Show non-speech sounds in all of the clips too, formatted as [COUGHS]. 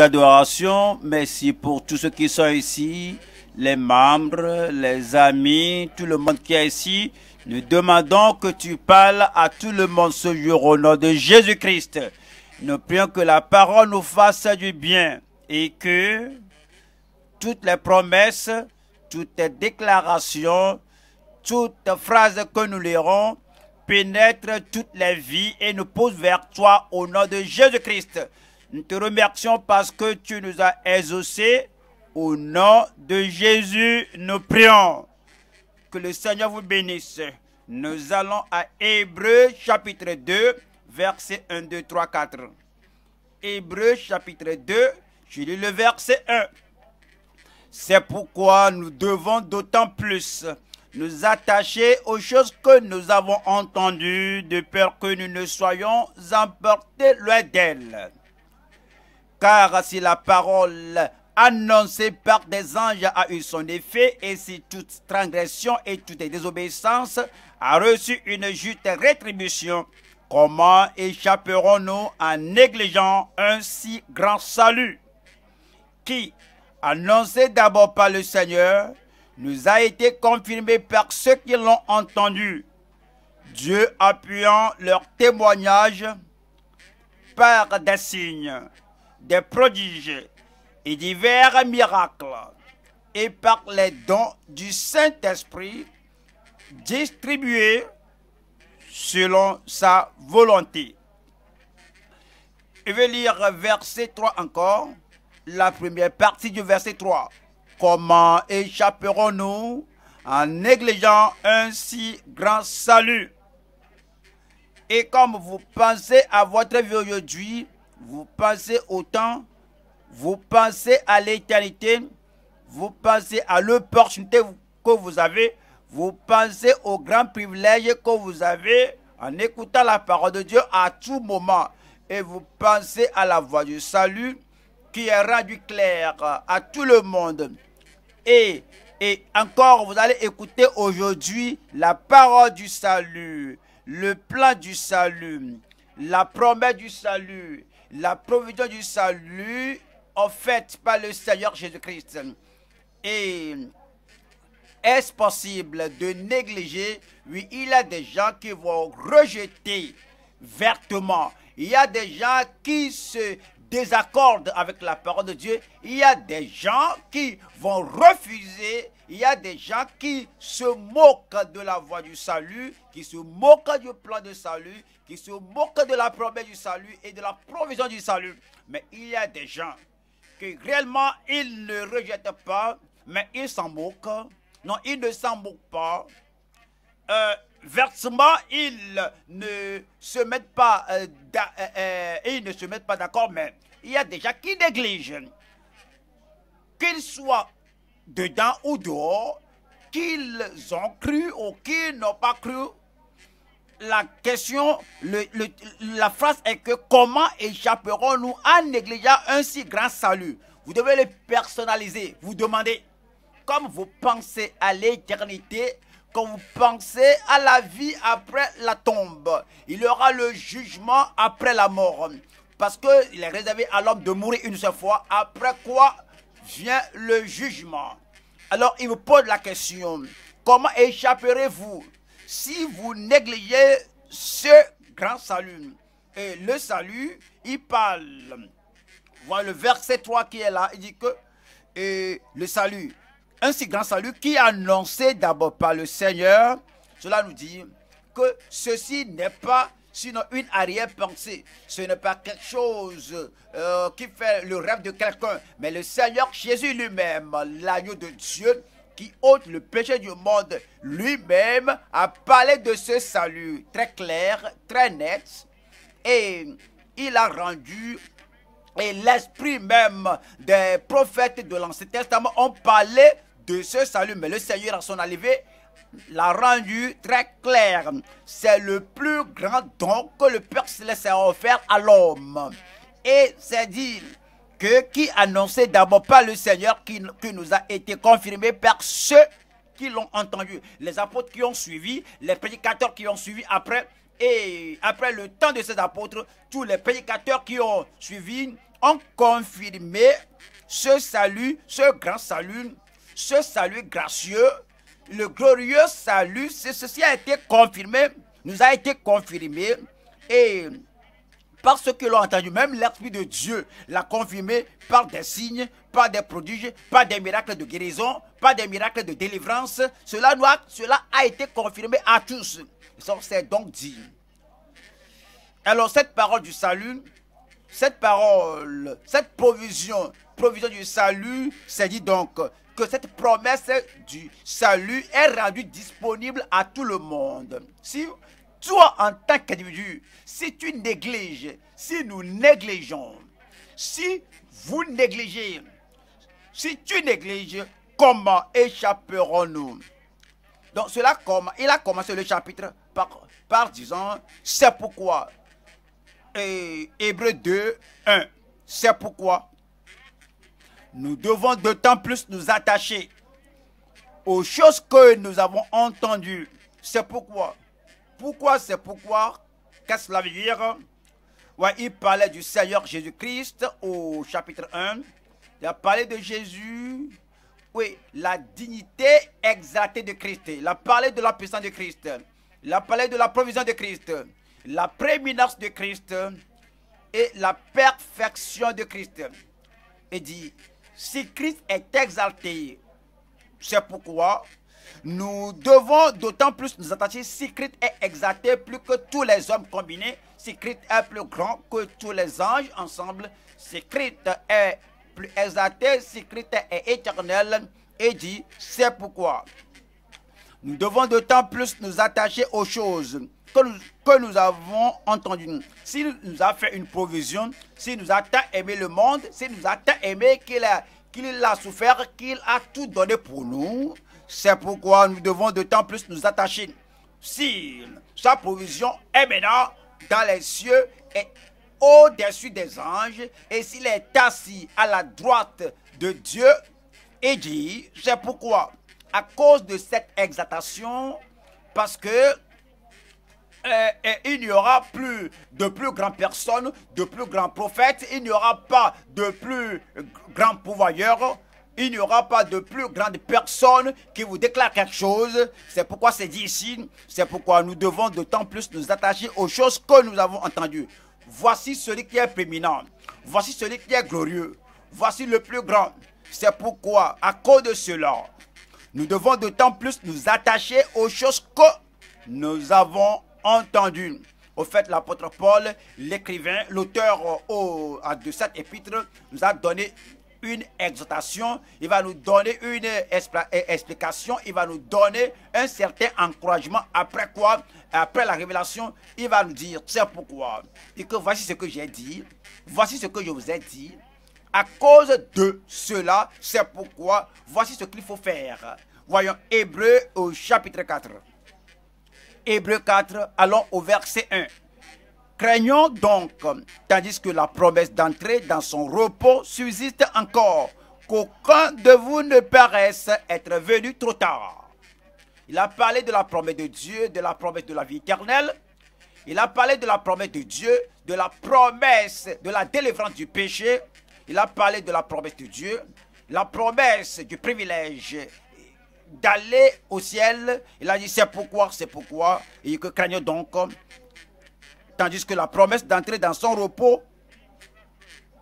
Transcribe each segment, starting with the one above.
d'adoration. Merci pour tous ceux qui sont ici, les membres, les amis, tout le monde qui est ici. Nous demandons que tu parles à tout le monde ce jour au nom de Jésus-Christ. Nous prions que la parole nous fasse du bien et que toutes les promesses, toutes les déclarations, toutes les phrases que nous lirons pénètrent toutes les vies et nous poussent vers toi au nom de Jésus-Christ. Nous te remercions parce que tu nous as exaucés. Au nom de Jésus, nous prions. Que le Seigneur vous bénisse. Nous allons à Hébreu chapitre 2, verset 1, 2, 3, 4. Hébreu chapitre 2, je lis le verset 1. C'est pourquoi nous devons d'autant plus nous attacher aux choses que nous avons entendues de peur que nous ne soyons emportés loin d'elles car si la parole annoncée par des anges a eu son effet et si toute transgression et toute désobéissance a reçu une juste rétribution, comment échapperons-nous en négligeant un si grand salut qui, annoncé d'abord par le Seigneur, nous a été confirmé par ceux qui l'ont entendu. Dieu appuyant leur témoignage par des signes des prodiges et divers miracles, et par les dons du Saint-Esprit distribués selon sa volonté. Je vais lire verset 3 encore, la première partie du verset 3. Comment échapperons-nous en négligeant un si grand salut Et comme vous pensez à votre vie aujourd'hui, vous pensez au temps, vous pensez à l'éternité, vous pensez à l'opportunité que vous avez, vous pensez au grand privilège que vous avez en écoutant la parole de Dieu à tout moment. Et vous pensez à la voix du salut qui est rendue claire à tout le monde. Et, et encore, vous allez écouter aujourd'hui la parole du salut, le plan du salut, la promesse du salut, la provision du salut offerte par le Seigneur Jésus-Christ. Et est-ce possible de négliger Oui, il y a des gens qui vont rejeter vertement. Il y a des gens qui se désaccordent avec la parole de Dieu. Il y a des gens qui vont refuser. Il y a des gens qui se moquent de la voie du salut, qui se moquent du plan de salut, qui se moquent de la promesse du salut et de la provision du salut. Mais il y a des gens qui réellement, ils ne rejettent pas, mais ils s'en moquent. Non, ils ne s'en moquent pas. Euh, versement, ils ne se mettent pas, euh, euh, euh, ils ne se mettent pas d'accord, mais il y a des gens qui négligent. Qu'ils soient dedans ou dehors, qu'ils ont cru ou qu'ils n'ont pas cru la question, la phrase est que comment échapperons-nous en négligeant un si grand salut Vous devez le personnaliser. Vous demandez, comme vous pensez à l'éternité, quand vous pensez à la vie après la tombe, il y aura le jugement après la mort. Parce qu'il est réservé à l'homme de mourir une seule fois, après quoi vient le jugement. Alors il vous pose la question, comment échapperez-vous si vous négligez ce grand salut. Et le salut, il parle. Voilà le verset 3 qui est là. Il dit que et le salut, un si grand salut qui est annoncé d'abord par le Seigneur, cela nous dit que ceci n'est pas sinon une arrière-pensée. Ce n'est pas quelque chose euh, qui fait le rêve de quelqu'un, mais le Seigneur Jésus lui-même, l'agneau de Dieu, qui ôte le péché du monde lui-même a parlé de ce salut très clair, très net, et il a rendu et l'esprit même des prophètes de l'Ancien Testament ont parlé de ce salut, mais le Seigneur à son arrivée l'a rendu très clair. C'est le plus grand don que le Père Céleste a offert à l'homme. Et c'est dit qui annonçait d'abord par le Seigneur, qui, qui nous a été confirmé par ceux qui l'ont entendu, les apôtres qui ont suivi, les prédicateurs qui ont suivi après, et après le temps de ces apôtres, tous les prédicateurs qui ont suivi ont confirmé ce salut, ce grand salut, ce salut gracieux, le glorieux salut. Ceci a été confirmé, nous a été confirmé. Et parce que que a entendu. Même l'Esprit de Dieu l'a confirmé par des signes, par des prodiges, par des miracles de guérison, par des miracles de délivrance. Cela, cela a été confirmé à tous. C'est donc dit. Alors cette parole du salut, cette parole, cette provision, provision du salut, c'est dit donc que cette promesse du salut est rendue disponible à tout le monde. Si toi en tant qu'individu, si tu négliges, si nous négligeons, si vous négligez, si tu négliges, comment échapperons-nous Donc cela, il a commencé le chapitre par, par disant, c'est pourquoi, et Hébreu 2, 1, c'est pourquoi nous devons d'autant plus nous attacher aux choses que nous avons entendues. C'est pourquoi pourquoi c'est pourquoi Qu'est-ce que cela veut dire Il parlait du Seigneur Jésus-Christ au chapitre 1. Il a parlé de Jésus. Oui, la dignité exaltée de Christ. Il a parlé de la puissance de Christ. Il a parlé de la provision de Christ. La préminence de Christ. Et la perfection de Christ. Il dit, si Christ est exalté, c'est pourquoi nous devons d'autant plus nous attacher si Christ est exalté plus que tous les hommes combinés, si Christ est plus grand que tous les anges ensemble, si Christ est plus exalté, si Christ est éternel, et dit, c'est pourquoi. Nous devons d'autant plus nous attacher aux choses que nous, avons entendues. S'il nous a fait une provision, s'il nous a tant aimé le monde, s'il nous a tant aimé qu'il qu'il a souffert, qu'il a tout donné pour nous, c'est pourquoi nous devons de temps plus nous attacher. Si sa provision est maintenant dans les cieux et au-dessus des anges, et s'il est assis à la droite de Dieu, et dit, c'est pourquoi, à cause de cette exaltation, parce que euh, il n'y aura plus de plus grand personnes, de plus grands prophètes, il n'y aura pas de plus grands pouvoir il n'y aura pas de plus grande personne qui vous déclare quelque chose. C'est pourquoi c'est dit ici, c'est pourquoi nous devons d'autant plus nous attacher aux choses que nous avons entendues. Voici celui qui est préminent, voici celui qui est glorieux, voici le plus grand. C'est pourquoi, à cause de cela, nous devons d'autant plus nous attacher aux choses que nous avons entendues. Au fait, l'apôtre Paul, l'écrivain, l'auteur euh, de cette épître, nous a donné une exhortation, il va nous donner une euh, explication, il va nous donner un certain encouragement. Après quoi, après la révélation, il va nous dire, c'est pourquoi. Et que voici ce que j'ai dit, voici ce que je vous ai dit. À cause de cela, c'est pourquoi, voici ce qu'il faut faire. Voyons Hébreu au chapitre 4. Hébreu 4, allons au verset 1. Craignons donc, tandis que la promesse d'entrer dans son repos subsiste encore, qu'aucun de vous ne paraisse être venu trop tard. Il a parlé de la promesse de Dieu, de la promesse de la vie éternelle. Il a parlé de la promesse de Dieu, de la promesse de la délivrance du péché. Il a parlé de la promesse de Dieu, la promesse du privilège d'aller au ciel. Il a dit c'est pourquoi, c'est pourquoi. Et que craignons donc tandis que la promesse d'entrer dans son repos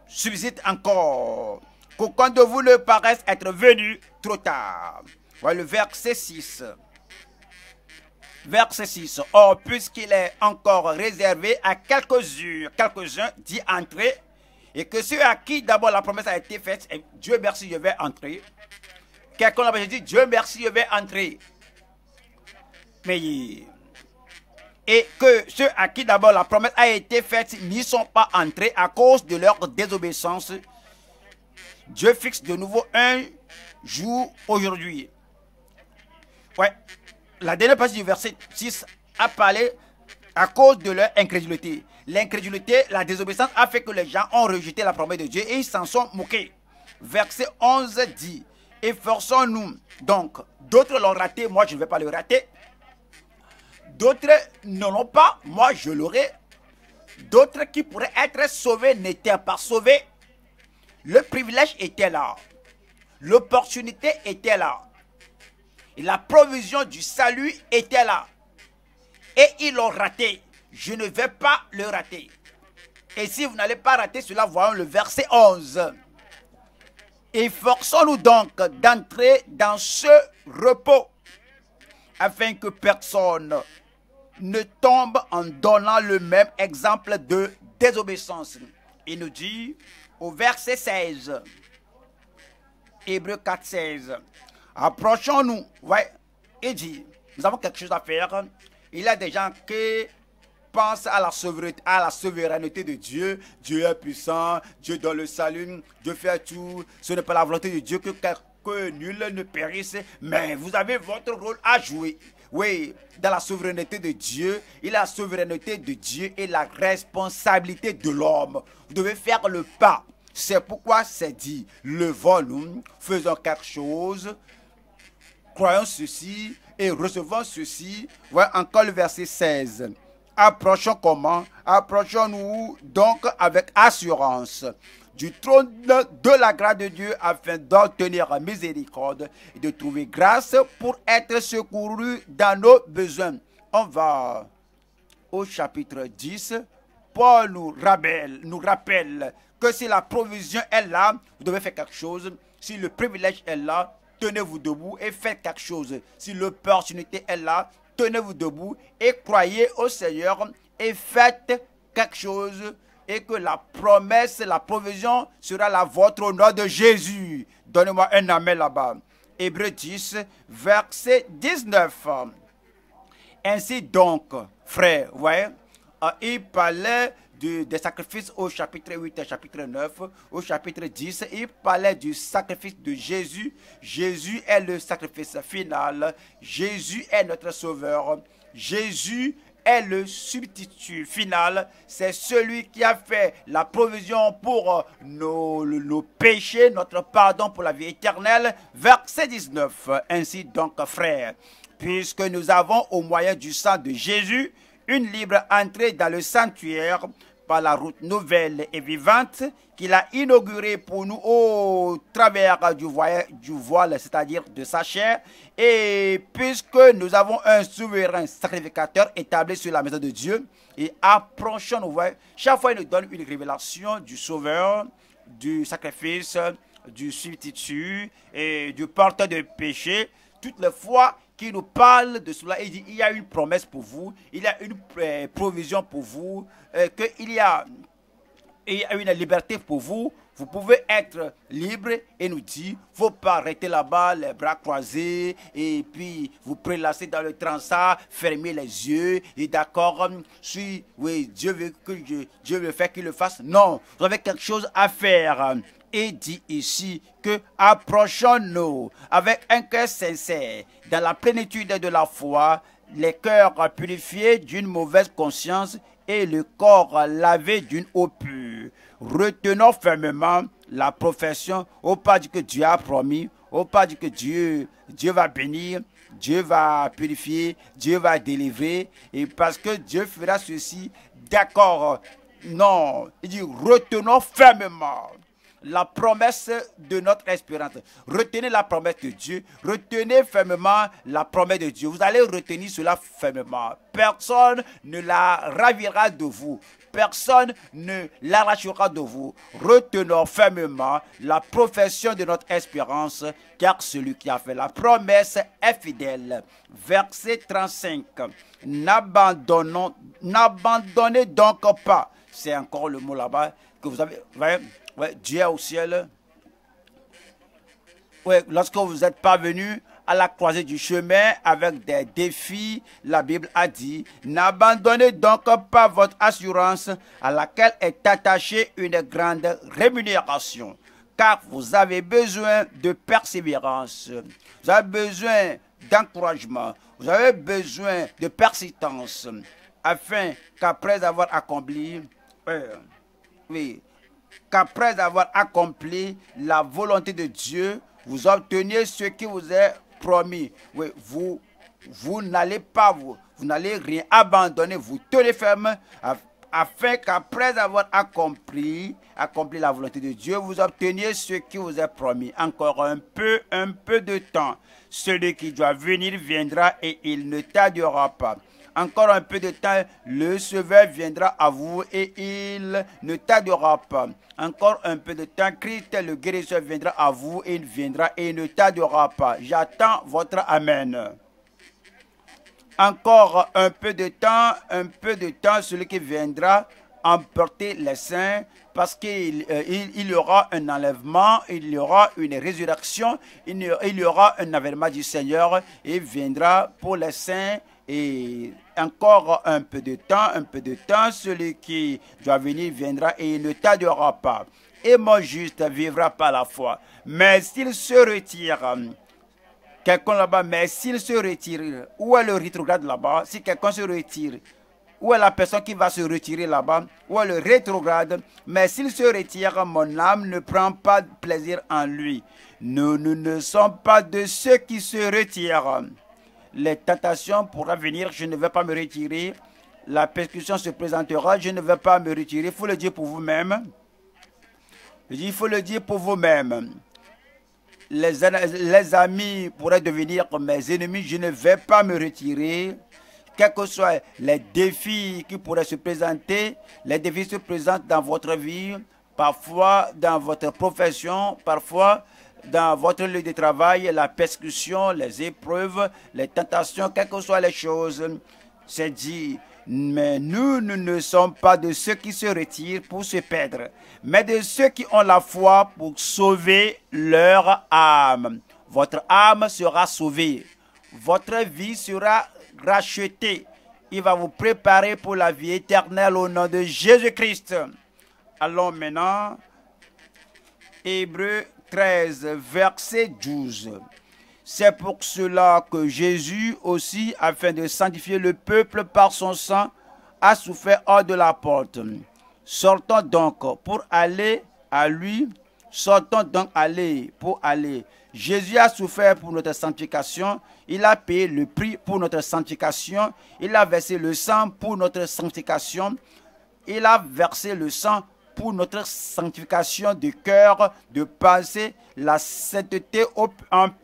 subsiste encore. Qu'aucun de vous ne paraisse être venu trop tard. Voilà le verset 6. Verset 6. Or, puisqu'il est encore réservé à quelques-uns, quelques d'y entrer, et que ceux à qui d'abord la promesse a été faite, Dieu merci, je vais entrer. Quelqu'un a dit, Dieu merci, je vais entrer. Mais et que ceux à qui d'abord la promesse a été faite n'y sont pas entrés à cause de leur désobéissance, Dieu fixe de nouveau un jour aujourd'hui. Ouais. La dernière partie du verset 6 a parlé à cause de leur incrédulité. L'incrédulité, la désobéissance a fait que les gens ont rejeté la promesse de Dieu et ils s'en sont moqués. Verset 11 dit, efforçons-nous donc. D'autres l'ont raté, moi je ne vais pas le rater. D'autres n'en ont pas. Moi, je l'aurai. D'autres qui pourraient être sauvés n'étaient pas sauvés. Le privilège était là. L'opportunité était là. la provision du salut était là. Et ils l'ont raté. Je ne vais pas le rater. Et si vous n'allez pas rater cela, voyons le verset 11. Et forçons-nous donc d'entrer dans ce repos afin que personne ne tombe en donnant le même exemple de désobéissance. Il nous dit au verset 16, Hébreu 4, 16, approchons-nous, ouais, et dit, nous avons quelque chose à faire. Il y a des gens qui pensent à la souveraineté, de Dieu. Dieu est puissant, Dieu donne le salut, Dieu fait tout. Ce n'est pas la volonté de Dieu que nul ne périsse, mais vous avez votre rôle à jouer. Oui, dans la souveraineté de Dieu, il a la souveraineté de Dieu et la responsabilité de l'homme. Vous devez faire le pas. C'est pourquoi c'est dit, levons-nous, faisons quelque chose, croyons ceci et recevons ceci. encore le verset 16. Approchons comment Approchons-nous donc avec assurance du trône de la grâce de Dieu afin d'obtenir miséricorde et de trouver grâce pour être secouru dans nos besoins. On va au chapitre 10. Paul nous rappelle, nous rappelle que si la provision est là, vous devez faire quelque chose. Si le privilège est là, tenez-vous debout et faites quelque chose. Si l'opportunité est là, tenez-vous debout et croyez au Seigneur et faites quelque chose et que la promesse, la provision sera la vôtre au nom de Jésus. Donnez-moi un amen là-bas. Hébreu 10, verset 19. Ainsi donc, frère, voyez, euh, il parlait des sacrifices au chapitre 8 et chapitre 9, au chapitre 10, il parlait du sacrifice de Jésus. Jésus est le sacrifice final. Jésus est notre sauveur. Jésus est le substitut final. C'est celui qui a fait la provision pour euh, nos, nos péchés, notre pardon pour la vie éternelle. Verset 19. Ainsi donc, frères, puisque nous avons au moyen du sang de Jésus une libre entrée dans le sanctuaire, par la route nouvelle et vivante qu'il a inaugurée pour nous au travers du voile, du voile c'est-à-dire de sa chair. Et puisque nous avons un souverain sacrificateur établi sur la maison de Dieu, et approchons-nous, chaque fois il nous donne une révélation du sauveur, du sacrifice, du substitut et du porteur de péché. Toutes les fois, qui nous parle de cela. Et il dit, il y a une promesse pour vous, il y a une euh, provision pour vous, euh, qu'il y a, y a une liberté pour vous. Vous pouvez être libre et nous dit, faut pas arrêter là-bas, les bras croisés, et puis vous prélasser dans le transat, fermer les yeux, et d'accord, hum, si oui, Dieu veut que je, Dieu veut faire qu'il le fasse. Non, vous avez quelque chose à faire. Et dit ici que approchons-nous avec un cœur sincère, dans la plénitude de la foi, les cœurs purifiés d'une mauvaise conscience et le corps lavé d'une eau pure. Retenons fermement la profession au pas du que Dieu a promis, au pas du que Dieu, Dieu va bénir, Dieu va purifier, Dieu va délivrer, et parce que Dieu fera ceci, d'accord. Non, il dit retenons fermement la promesse de notre espérance. Retenez la promesse de Dieu. Retenez fermement la promesse de Dieu. Vous allez retenir cela fermement. Personne ne la ravira de vous. Personne ne l'arrachera de vous. Retenons fermement la profession de notre espérance, car celui qui a fait la promesse est fidèle. Verset 35. N'abandonnez donc pas. C'est encore le mot là-bas que vous avez. Dieu est au ciel. lorsque vous êtes parvenu à la croisée du chemin avec des défis, la Bible a dit, n'abandonnez donc pas votre assurance à laquelle est attachée une grande rémunération, car vous avez besoin de persévérance, vous avez besoin d'encouragement, vous avez besoin de persistance, afin qu'après avoir accompli, euh, oui, qu'après avoir accompli la volonté de Dieu, vous obteniez ce qui vous est promis. vous, vous n'allez pas, vous, vous n'allez rien abandonner, vous tenez ferme afin qu'après avoir accompli, accompli la volonté de Dieu, vous obteniez ce qui vous est promis. Encore un peu, un peu de temps. Celui qui doit venir viendra et il ne tardera pas encore un peu de temps, le Sauveur viendra à vous et il ne tardera pas. Encore un peu de temps, Christ le guérisseur viendra à vous et il viendra et ne tardera pas. J'attends votre Amen. Encore un peu de temps, un peu de temps, celui qui viendra emporter les saints parce qu'il euh, il, y aura un enlèvement, il y aura une résurrection, il y, aura un avènement du Seigneur et il viendra pour les saints et encore un peu de temps, un peu de temps, celui qui doit venir viendra et il ne tardera pas. Et mon juste vivra par la foi. Mais s'il se retire, quelqu'un là-bas, mais s'il se retire, où est le rétrograde là-bas Si quelqu'un se retire, où est la personne qui va se retirer là-bas Où est le rétrograde Mais s'il se retire, mon âme ne prend pas plaisir en lui. nous ne sommes pas de ceux qui se retirent les tentations pourraient venir, je ne vais pas me retirer, la persécution se présentera, je ne vais pas me retirer. Il faut le dire pour vous-même. Il faut le dire pour vous-même. Les, les, amis pourraient devenir mes ennemis, je ne vais pas me retirer. Quels que soient les défis qui pourraient se présenter, les défis se présentent dans votre vie, parfois dans votre profession, parfois dans votre lieu de travail, la persécution, les épreuves, les tentations, quelles que soient les choses. C'est dit, mais nous, nous ne sommes pas de ceux qui se retirent pour se perdre, mais de ceux qui ont la foi pour sauver leur âme. Votre âme sera sauvée. Votre vie sera rachetée. Il va vous préparer pour la vie éternelle au nom de Jésus-Christ. Allons maintenant. Hébreu 13, verset 12. C'est pour cela que Jésus aussi, afin de sanctifier le peuple par son sang, a souffert hors de la porte. Sortons donc pour aller à lui. Sortons donc aller pour aller. Jésus a souffert pour notre sanctification. Il a payé le prix pour notre sanctification. Il a versé le sang pour notre sanctification. Il a versé le sang pour notre sanctification du cœur, de passer la sainteté euh,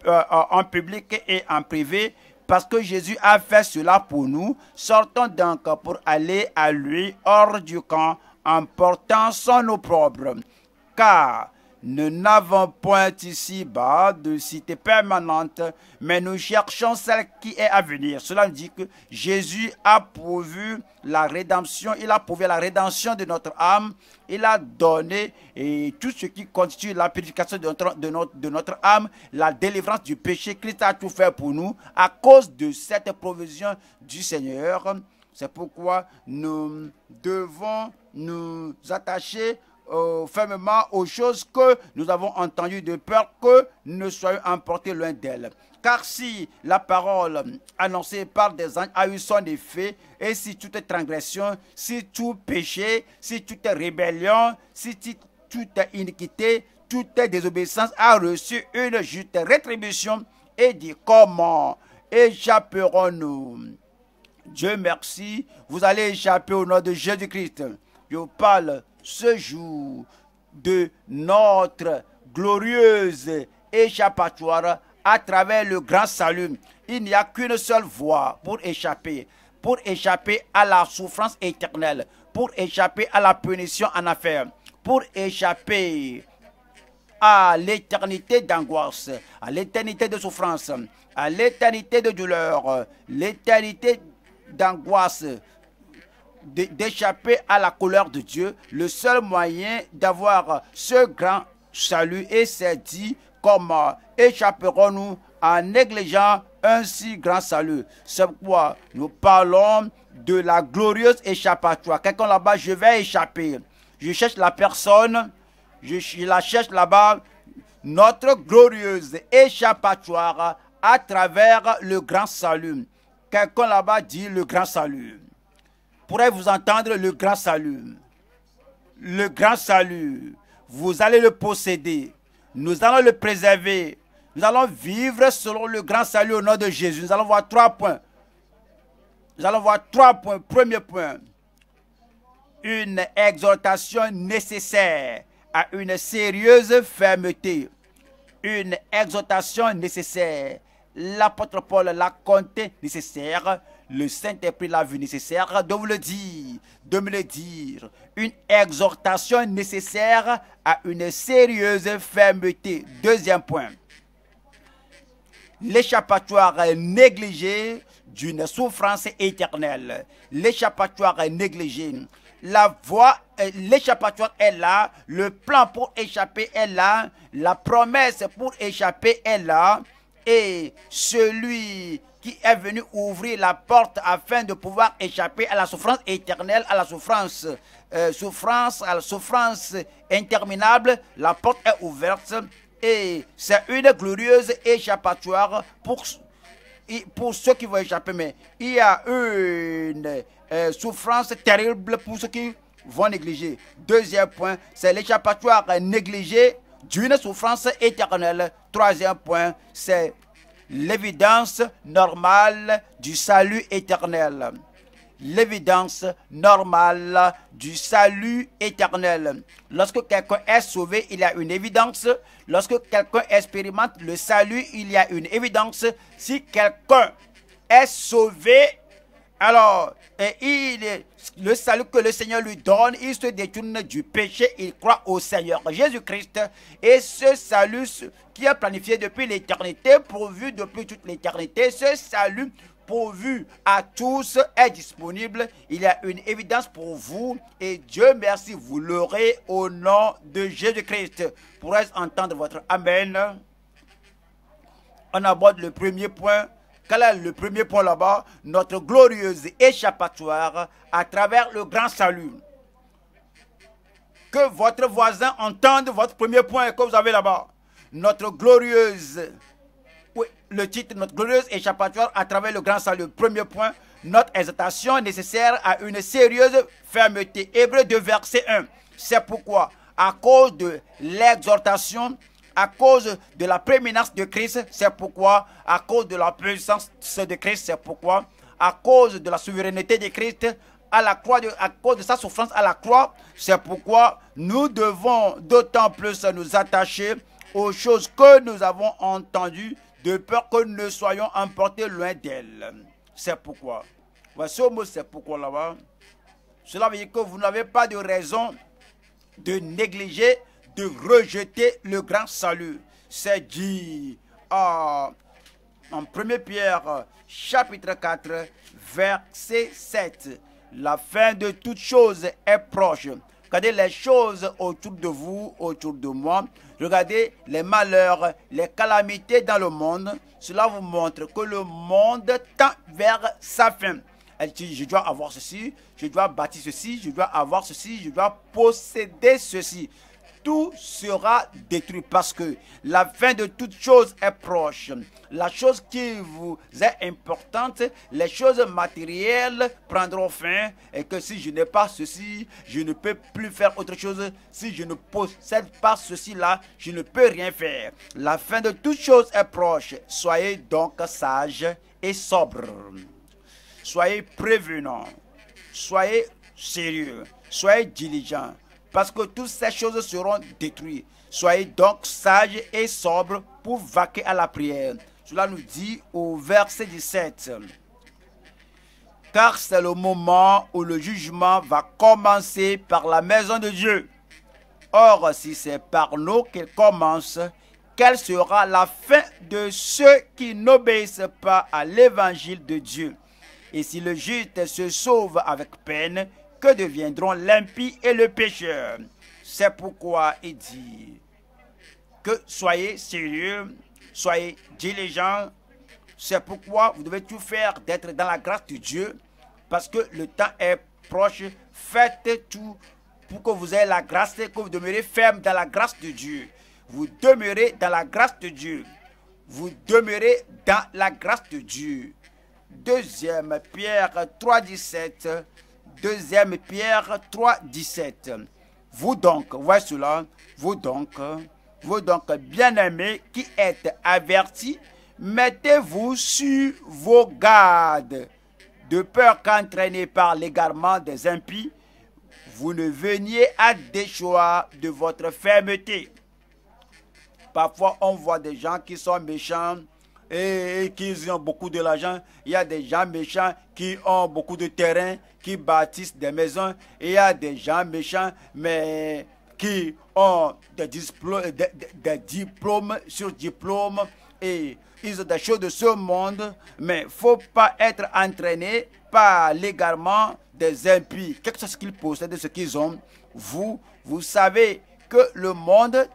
en, public et en privé, parce que Jésus a fait cela pour nous. Sortons donc pour aller à lui hors du camp en portant son opprobre. Car nous n'avons point ici-bas de cité permanente, mais nous cherchons celle qui est à venir. Cela nous dit que Jésus a pourvu la rédemption, il a prouvé la rédemption de notre âme, il a donné et tout ce qui constitue la purification de, notre, de notre âme, la délivrance du péché. Christ a tout fait pour nous à cause de cette provision du Seigneur. C'est pourquoi nous devons nous attacher euh, fermement aux choses que nous avons entendues de peur que nous ne soyons emportés loin d'elles. Car si la parole annoncée par des anges a eu son effet, et si toute transgression, si tout péché, si toute rébellion, si toute iniquité, toute désobéissance a reçu une juste rétribution, et dit comment échapperons-nous Dieu merci, vous allez échapper au nom de Jésus-Christ. Je vous parle ce jour de notre glorieuse échappatoire à travers le grand salut. Il n'y a qu'une seule voie pour échapper, pour échapper à la souffrance éternelle, pour échapper à la punition en affaire. pour échapper à l'éternité d'angoisse, à l'éternité de souffrance, à l'éternité de douleur, l'éternité d'angoisse, d'échapper à la couleur de Dieu, le seul moyen d'avoir ce grand salut et c'est dit comment euh, échapperons-nous en négligeant un si grand salut. C'est pourquoi nous parlons de la glorieuse échappatoire. Quelqu'un là-bas, je vais échapper. Je cherche la personne, je la cherche là-bas. Notre glorieuse échappatoire à travers le grand salut. Quelqu'un là-bas dit le grand salut pourrez vous entendre le grand salut. Le grand salut, vous allez le posséder. Nous allons le préserver. Nous allons vivre selon le grand salut au nom de Jésus. Nous allons voir trois points. Nous allons voir trois points. Premier point, une exhortation nécessaire à une sérieuse fermeté. Une exhortation nécessaire. L'apôtre Paul l'a compté nécessaire le Saint-Esprit l'a vu nécessaire de vous le dire, de me le dire. Une exhortation nécessaire à une sérieuse fermeté. Deuxième point. L'échappatoire négligé d'une souffrance éternelle. L'échappatoire négligé. La voie, euh, l'échappatoire est là, le plan pour échapper est là, la promesse pour échapper est là, et celui qui est venu ouvrir la porte afin de pouvoir échapper à la souffrance éternelle, à la souffrance, euh, souffrance, à la souffrance interminable. La porte est ouverte et c'est une glorieuse échappatoire pour, pour ceux qui vont échapper. Mais il y a une euh, souffrance terrible pour ceux qui vont négliger. Deuxième point, c'est l'échappatoire négligé d'une souffrance éternelle. Troisième point, c'est l'évidence normale du salut éternel. L'évidence normale du salut éternel. Lorsque quelqu'un est sauvé, il y a une évidence. Lorsque quelqu'un expérimente le salut, il y a une évidence. Si quelqu'un est sauvé, alors il est le salut que le Seigneur lui donne, il se détourne du péché, il croit au Seigneur Jésus-Christ. Et ce salut qui a planifié depuis l'éternité, pourvu depuis toute l'éternité, ce salut pourvu à tous est disponible. Il y a une évidence pour vous et Dieu merci, vous l'aurez au nom de Jésus-Christ. Pour entendre votre Amen On aborde le premier point, quel est le premier point là-bas Notre glorieuse échappatoire à travers le grand salut. Que votre voisin entende votre premier point que vous avez là-bas. Notre glorieuse, le titre, notre glorieuse échappatoire à travers le grand salut. Premier point, notre exhortation nécessaire à une sérieuse fermeté. Hébreu 2, verset 1. C'est pourquoi, à cause de l'exhortation, à cause de la préminence de Christ, c'est pourquoi, à cause de la puissance de Christ, c'est pourquoi, à cause de la souveraineté de Christ, à la croix, à cause de sa souffrance à la croix, c'est pourquoi nous devons d'autant plus nous attacher aux choses que nous avons entendues, de peur que nous soyons emportés loin d'elles. C'est pourquoi. Voici au mot, c'est pourquoi là-bas. Cela veut dire que vous n'avez pas de raison de négliger de rejeter le grand salut. C'est dit euh, en, en 1 Pierre chapitre 4 verset 7. La fin de toutes choses est proche. Regardez les choses autour de vous, autour de moi. Regardez les malheurs, les calamités dans le monde. Cela vous montre que le monde tend vers sa fin. Elle je dois avoir ceci, je dois bâtir ceci, je dois avoir ceci, je dois posséder ceci tout sera détruit parce que la fin de toute chose est proche. La chose qui vous est importante, les choses matérielles prendront fin et que si je n'ai pas ceci, je ne peux plus faire autre chose. Si je ne possède pas ceci-là, je ne peux rien faire. La fin de toute chose est proche. Soyez donc sage et sobre. Soyez prévenant. Soyez sérieux. Soyez diligent parce que toutes ces choses seront détruites. Soyez donc sages et sobres pour vaquer à la prière. Cela nous dit au verset 17. Car c'est le moment où le jugement va commencer par la maison de Dieu. Or, si c'est par nous qu'il commence, quelle sera la fin de ceux qui n'obéissent pas à l'évangile de Dieu Et si le juste se sauve avec peine, que deviendront l'impie et le pécheur. C'est pourquoi il dit que soyez sérieux, soyez diligents. C'est pourquoi vous devez tout faire d'être dans la grâce de Dieu, parce que le temps est proche. Faites tout pour que vous ayez la grâce et que vous demeurez ferme dans la grâce de Dieu. Vous demeurez dans la grâce de Dieu. Vous demeurez dans la grâce de Dieu. Deuxième Pierre 3,17 2 Pierre 3, 17. Vous donc, voici cela, vous donc, vous donc, bien-aimés qui êtes avertis, mettez-vous sur vos gardes, de peur qu'entraînés par l'égarement des impies, vous ne veniez à déchoir de votre fermeté. Parfois, on voit des gens qui sont méchants, et, qu'ils ont beaucoup d'argent, Il y a des gens méchants qui ont beaucoup de terrain, qui bâtissent des maisons. il y a des gens méchants, mais qui ont des, diplômes, sur diplômes. Et ils ont des choses de ce monde, mais il ne faut pas être entraîné par l'égarement des impies. Quelque chose qu'ils possèdent, ce qu'ils ont, vous, vous savez que le monde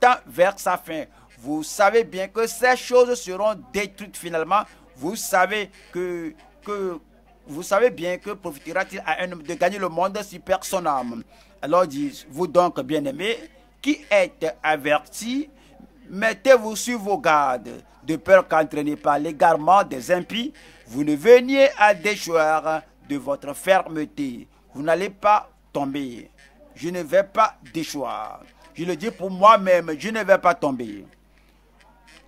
tend vers sa fin vous savez bien que ces choses seront détruites finalement. Vous savez que, vous savez bien que profitera-t-il à un de gagner le monde si personne son âme. Alors dites-vous donc, bien-aimés, qui êtes avertis, mettez-vous sur vos gardes, de peur qu'entraînés par l'égarement des impies, vous ne veniez à déchoir de votre fermeté. Vous n'allez pas tomber. Je ne vais pas déchoir. Je le dis pour moi-même, je ne vais pas tomber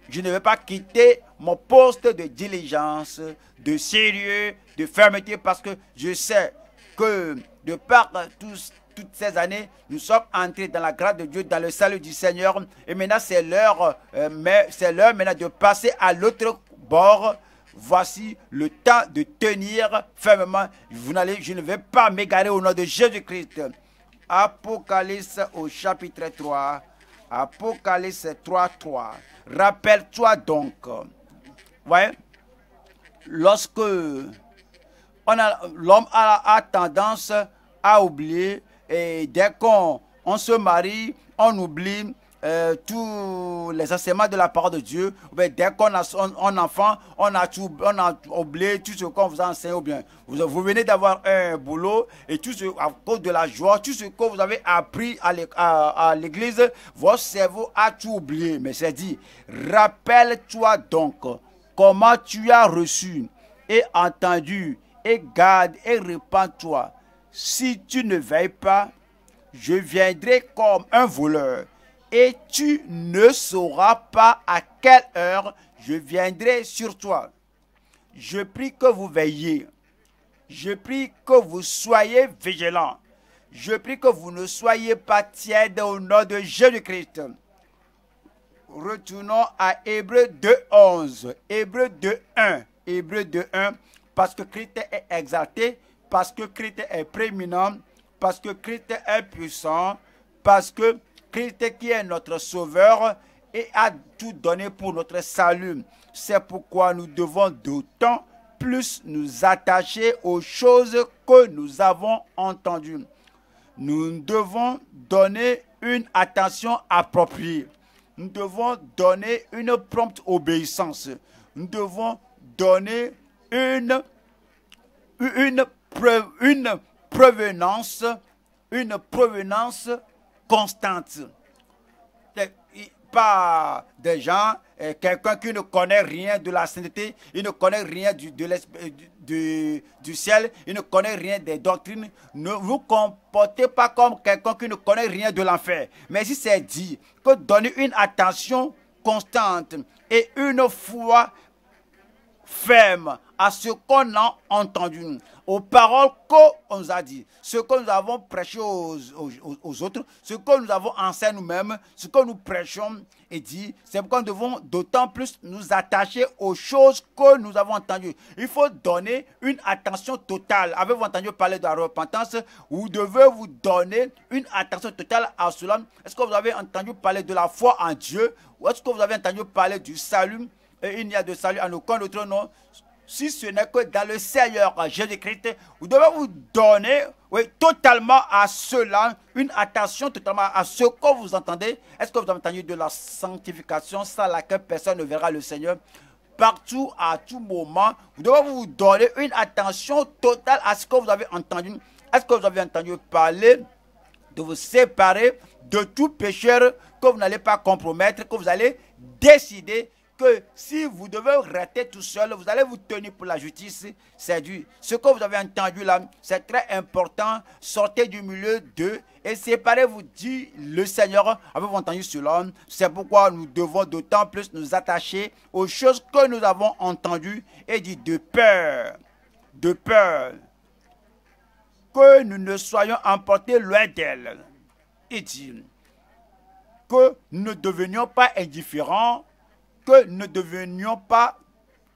je ne vais pas quitter mon poste de diligence, de sérieux, de fermeté, parce que je sais que de par toutes ces années, nous sommes entrés dans la grâce de Dieu, dans le salut du Seigneur. Et maintenant, c'est l'heure, euh, mais c'est l'heure maintenant de passer à l'autre bord. Voici le temps de tenir fermement. Vous n'allez, je ne vais pas m'égarer au nom de Jésus-Christ. Apocalypse au chapitre 3. Apocalypse 3.3, Rappelle-toi donc, ouais, lorsque l'homme a, a, tendance à oublier, et dès qu'on on se marie, on oublie, euh, tous les enseignements de la parole de Dieu, dès qu'on a un enfant, on a tout, oublié tout ce qu'on vous a enseigné ou bien. Vous, venez d'avoir un boulot et tout ce, à cause de la joie, tout ce que vous avez appris à l'église, votre cerveau a tout oublié. Mais c'est dit, rappelle-toi donc comment tu as reçu et entendu et garde et répand toi Si tu ne veilles pas, je viendrai comme un voleur et tu ne sauras pas à quelle heure je viendrai sur toi. Je prie que vous veilliez. Je prie que vous soyez vigilants. Je prie que vous ne soyez pas tièdes au nom de Jésus-Christ. Retournons à Hébreu 2.11. Hébreu 2.1. Hébreu 2.1. Parce que Christ est exalté, parce que Christ est prééminent, parce que Christ est puissant, parce que christ qui est notre Sauveur et a tout donné pour notre salut. C'est pourquoi nous devons d'autant plus nous attacher aux choses que nous avons entendues. Nous devons donner une attention appropriée. Nous devons donner une prompte obéissance. Nous devons donner une, une, une provenance une provenance constante. Pas des gens, euh, quelqu'un qui ne connaît rien de la sainteté, il ne connaît rien du, de euh, du, du, ciel, il ne connaît rien des doctrines. Ne vous comportez pas comme quelqu'un qui ne connaît rien de l'enfer. Mais si c'est dit que donner une attention constante et une foi ferme à ce qu'on a entendu, aux paroles qu'on nous a dit, ce que nous avons prêché aux, autres, ce que nous avons enseigné nous-mêmes, ce que nous prêchons et dit. C'est pourquoi nous devons d'autant plus nous attacher aux choses que nous avons entendues. Il faut donner une attention totale. Avez-vous entendu parler de la repentance Vous devez vous donner une attention totale à cela. Est-ce que vous avez entendu parler de la foi en Dieu Ou est-ce que vous avez entendu parler du salut il n'y a de salut en aucun autre nom si ce n'est que dans le Seigneur Jésus-Christ, vous devez vous donner totalement à cela, une attention totalement à ce que vous entendez. Est-ce que vous avez entendu de la sanctification sans laquelle personne ne verra le Seigneur Partout, à tout moment, vous devez vous donner une attention totale à ce que vous avez entendu. Est-ce que vous avez entendu parler de vous séparer de tout pécheur que vous n'allez pas compromettre, que vous allez décider si vous devez rester tout seul, vous allez vous tenir pour la justice. C'est du. Ce que vous avez entendu là, c'est très important. Sortez du milieu d'eux et séparez-vous, dit le Seigneur. Avez-vous entendu cela C'est pourquoi nous devons d'autant plus nous attacher aux choses que nous avons entendues et dit de peur, de peur que nous ne soyons emportés loin d'elle. Il dit que nous ne devenions pas indifférents que nous ne devenions pas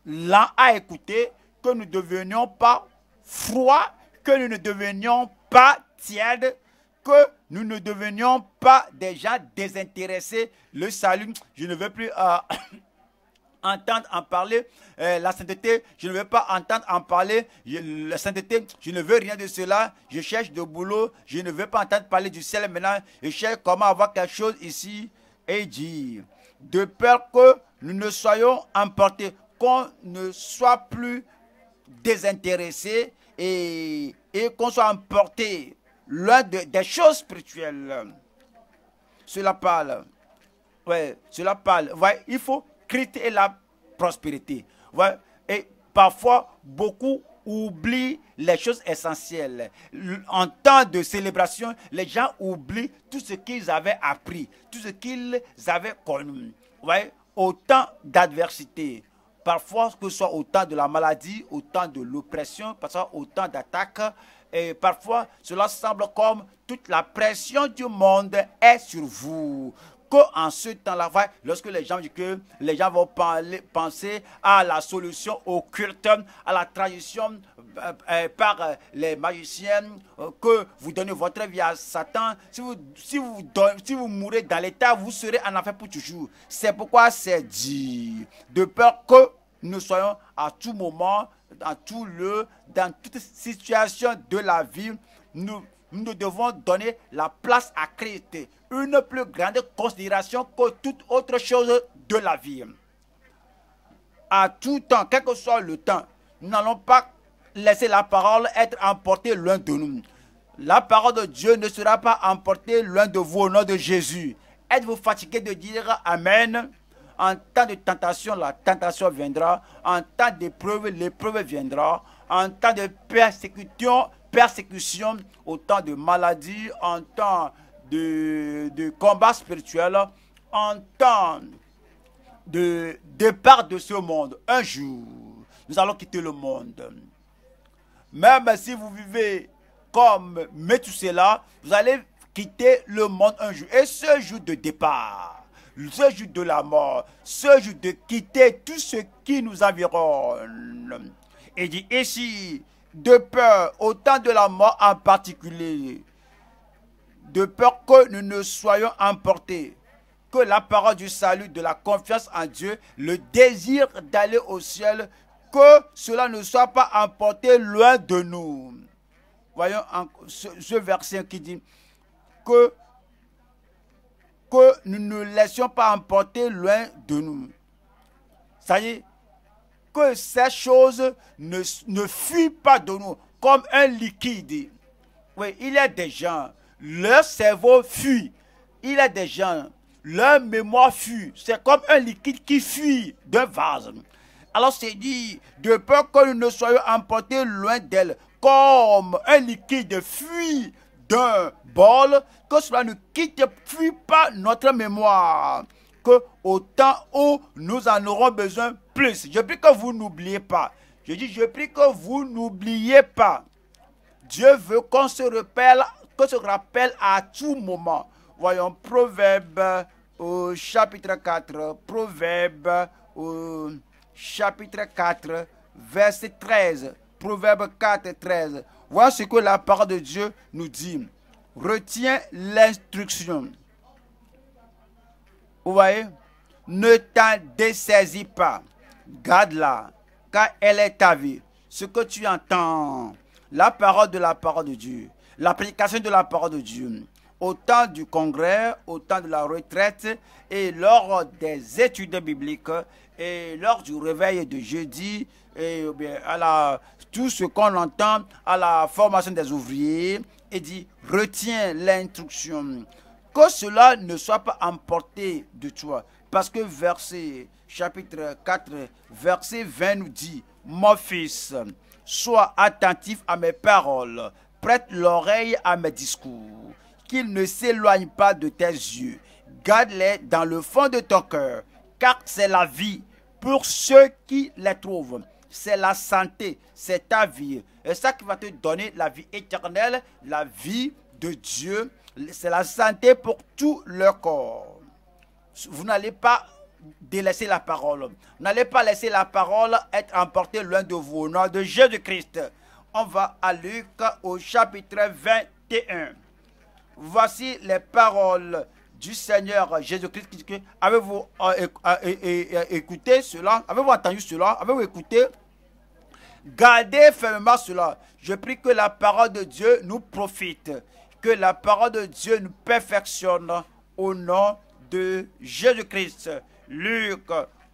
lents à écouter, que nous ne devenions pas froids, que nous ne devenions pas tièdes, que nous ne devenions pas des gens désintéressés. Le salut, je ne veux plus euh, [COUGHS] entendre en parler. Euh, la sainteté, je ne veux pas entendre en parler. la sainteté, je ne veux rien de cela. Je cherche de boulot. Je ne veux pas entendre parler du ciel maintenant. Je cherche comment avoir quelque chose ici et dire. De peur que nous ne soyons emportés, qu'on ne soit plus désintéressé et, qu'on soit emporté loin des choses spirituelles. Cela parle. Ouais, cela parle. Ouais, il faut critiquer la prospérité. Ouais, et parfois, beaucoup oublient les choses essentielles. En temps de célébration, les gens oublient tout ce qu'ils avaient appris, tout ce qu'ils avaient connu. Ouais, Autant d'adversité, parfois que ce soit autant de la maladie, autant de l'oppression, parfois autant d'attaques, et parfois cela semble comme toute la pression du monde est sur vous qu'en ce temps-là, lorsque les gens les gens vont penser à la solution au culte, à la tradition euh, euh, par euh, les magiciens, que vous donnez votre vie à Satan. Si vous, si vous, si vous mourrez dans l'état, vous serez en affaire pour toujours. C'est pourquoi c'est dit, de peur que nous soyons à tout moment, tout dans toute situation de la vie, nous nous devons donner la place à Christ, une plus grande considération que toute autre chose de la vie. À tout temps, quel que soit le temps, nous n'allons pas laisser la parole être emportée loin de nous. La parole de Dieu ne sera pas emportée loin de vous au nom de Jésus. Êtes-vous fatigué de dire Amen En temps de tentation, la tentation viendra. En temps d'épreuve, l'épreuve viendra. En temps de persécution, persécution, autant de maladies, en temps de, de combats spirituels, en temps de départ de ce monde. Un jour, nous allons quitter le monde. Même si vous vivez comme Métusela, vous allez quitter le monde un jour. Et ce jour de départ, ce jour de la mort, ce jour de quitter tout ce qui nous environne. Et dit ici, de peur, autant de la mort en particulier, de peur que nous ne soyons emportés, que la parole du salut, de la confiance en Dieu, le désir d'aller au ciel, que cela ne soit pas emporté loin de nous. Voyons ce, verset qui dit que, que nous ne laissions pas emporter loin de nous. Ça y est, ces choses ne, fuit fuient pas de nous comme un liquide. Oui, il y a des gens, leur cerveau fuit. Il y a des gens, leur mémoire fuit. C'est comme un liquide qui fuit d'un vase. Alors c'est dit, de peur que nous ne soyons emportés loin d'elle, comme un liquide fuit d'un bol, que cela ne quitte, fuit pas notre mémoire au temps où nous en aurons besoin plus. Je prie que vous n'oubliez pas. Je dis, je prie que vous n'oubliez pas. Dieu veut qu'on se rappelle, que se rappelle à tout moment. Voyons Proverbe au euh, chapitre 4. Proverbe au euh, chapitre 4, verset 13. Proverbe 4, 13. Voici ce que la parole de Dieu nous dit. Retiens l'instruction vous voyez Ne t'en dessaisis pas. Garde-la, car elle est ta vie. Ce que tu entends, la parole de la parole de Dieu, l'application de la parole de Dieu, au temps du congrès, au temps de la retraite et lors des études bibliques et lors du réveil de jeudi et à la, tout ce qu'on entend à la formation des ouvriers et dit retiens l'instruction que cela ne soit pas emporté de toi. Parce que verset chapitre 4, verset 20 nous dit, Mon fils, sois attentif à mes paroles, prête l'oreille à mes discours, qu'ils ne s'éloignent pas de tes yeux, garde-les dans le fond de ton cœur, car c'est la vie pour ceux qui les trouvent. C'est la santé, c'est ta vie. Et ça qui va te donner la vie éternelle, la vie de Dieu c'est la santé pour tout le corps. Vous n'allez pas délaisser la parole. N'allez pas laisser la parole être emportée loin de vous. Au nom de Jésus-Christ, on va à Luc au chapitre 21. Voici les paroles du Seigneur Jésus-Christ. Avez-vous euh, euh, écouté cela Avez-vous entendu cela Avez-vous écouté Gardez fermement cela. Je prie que la parole de Dieu nous profite que la parole de Dieu nous perfectionne au nom de Jésus-Christ. Luc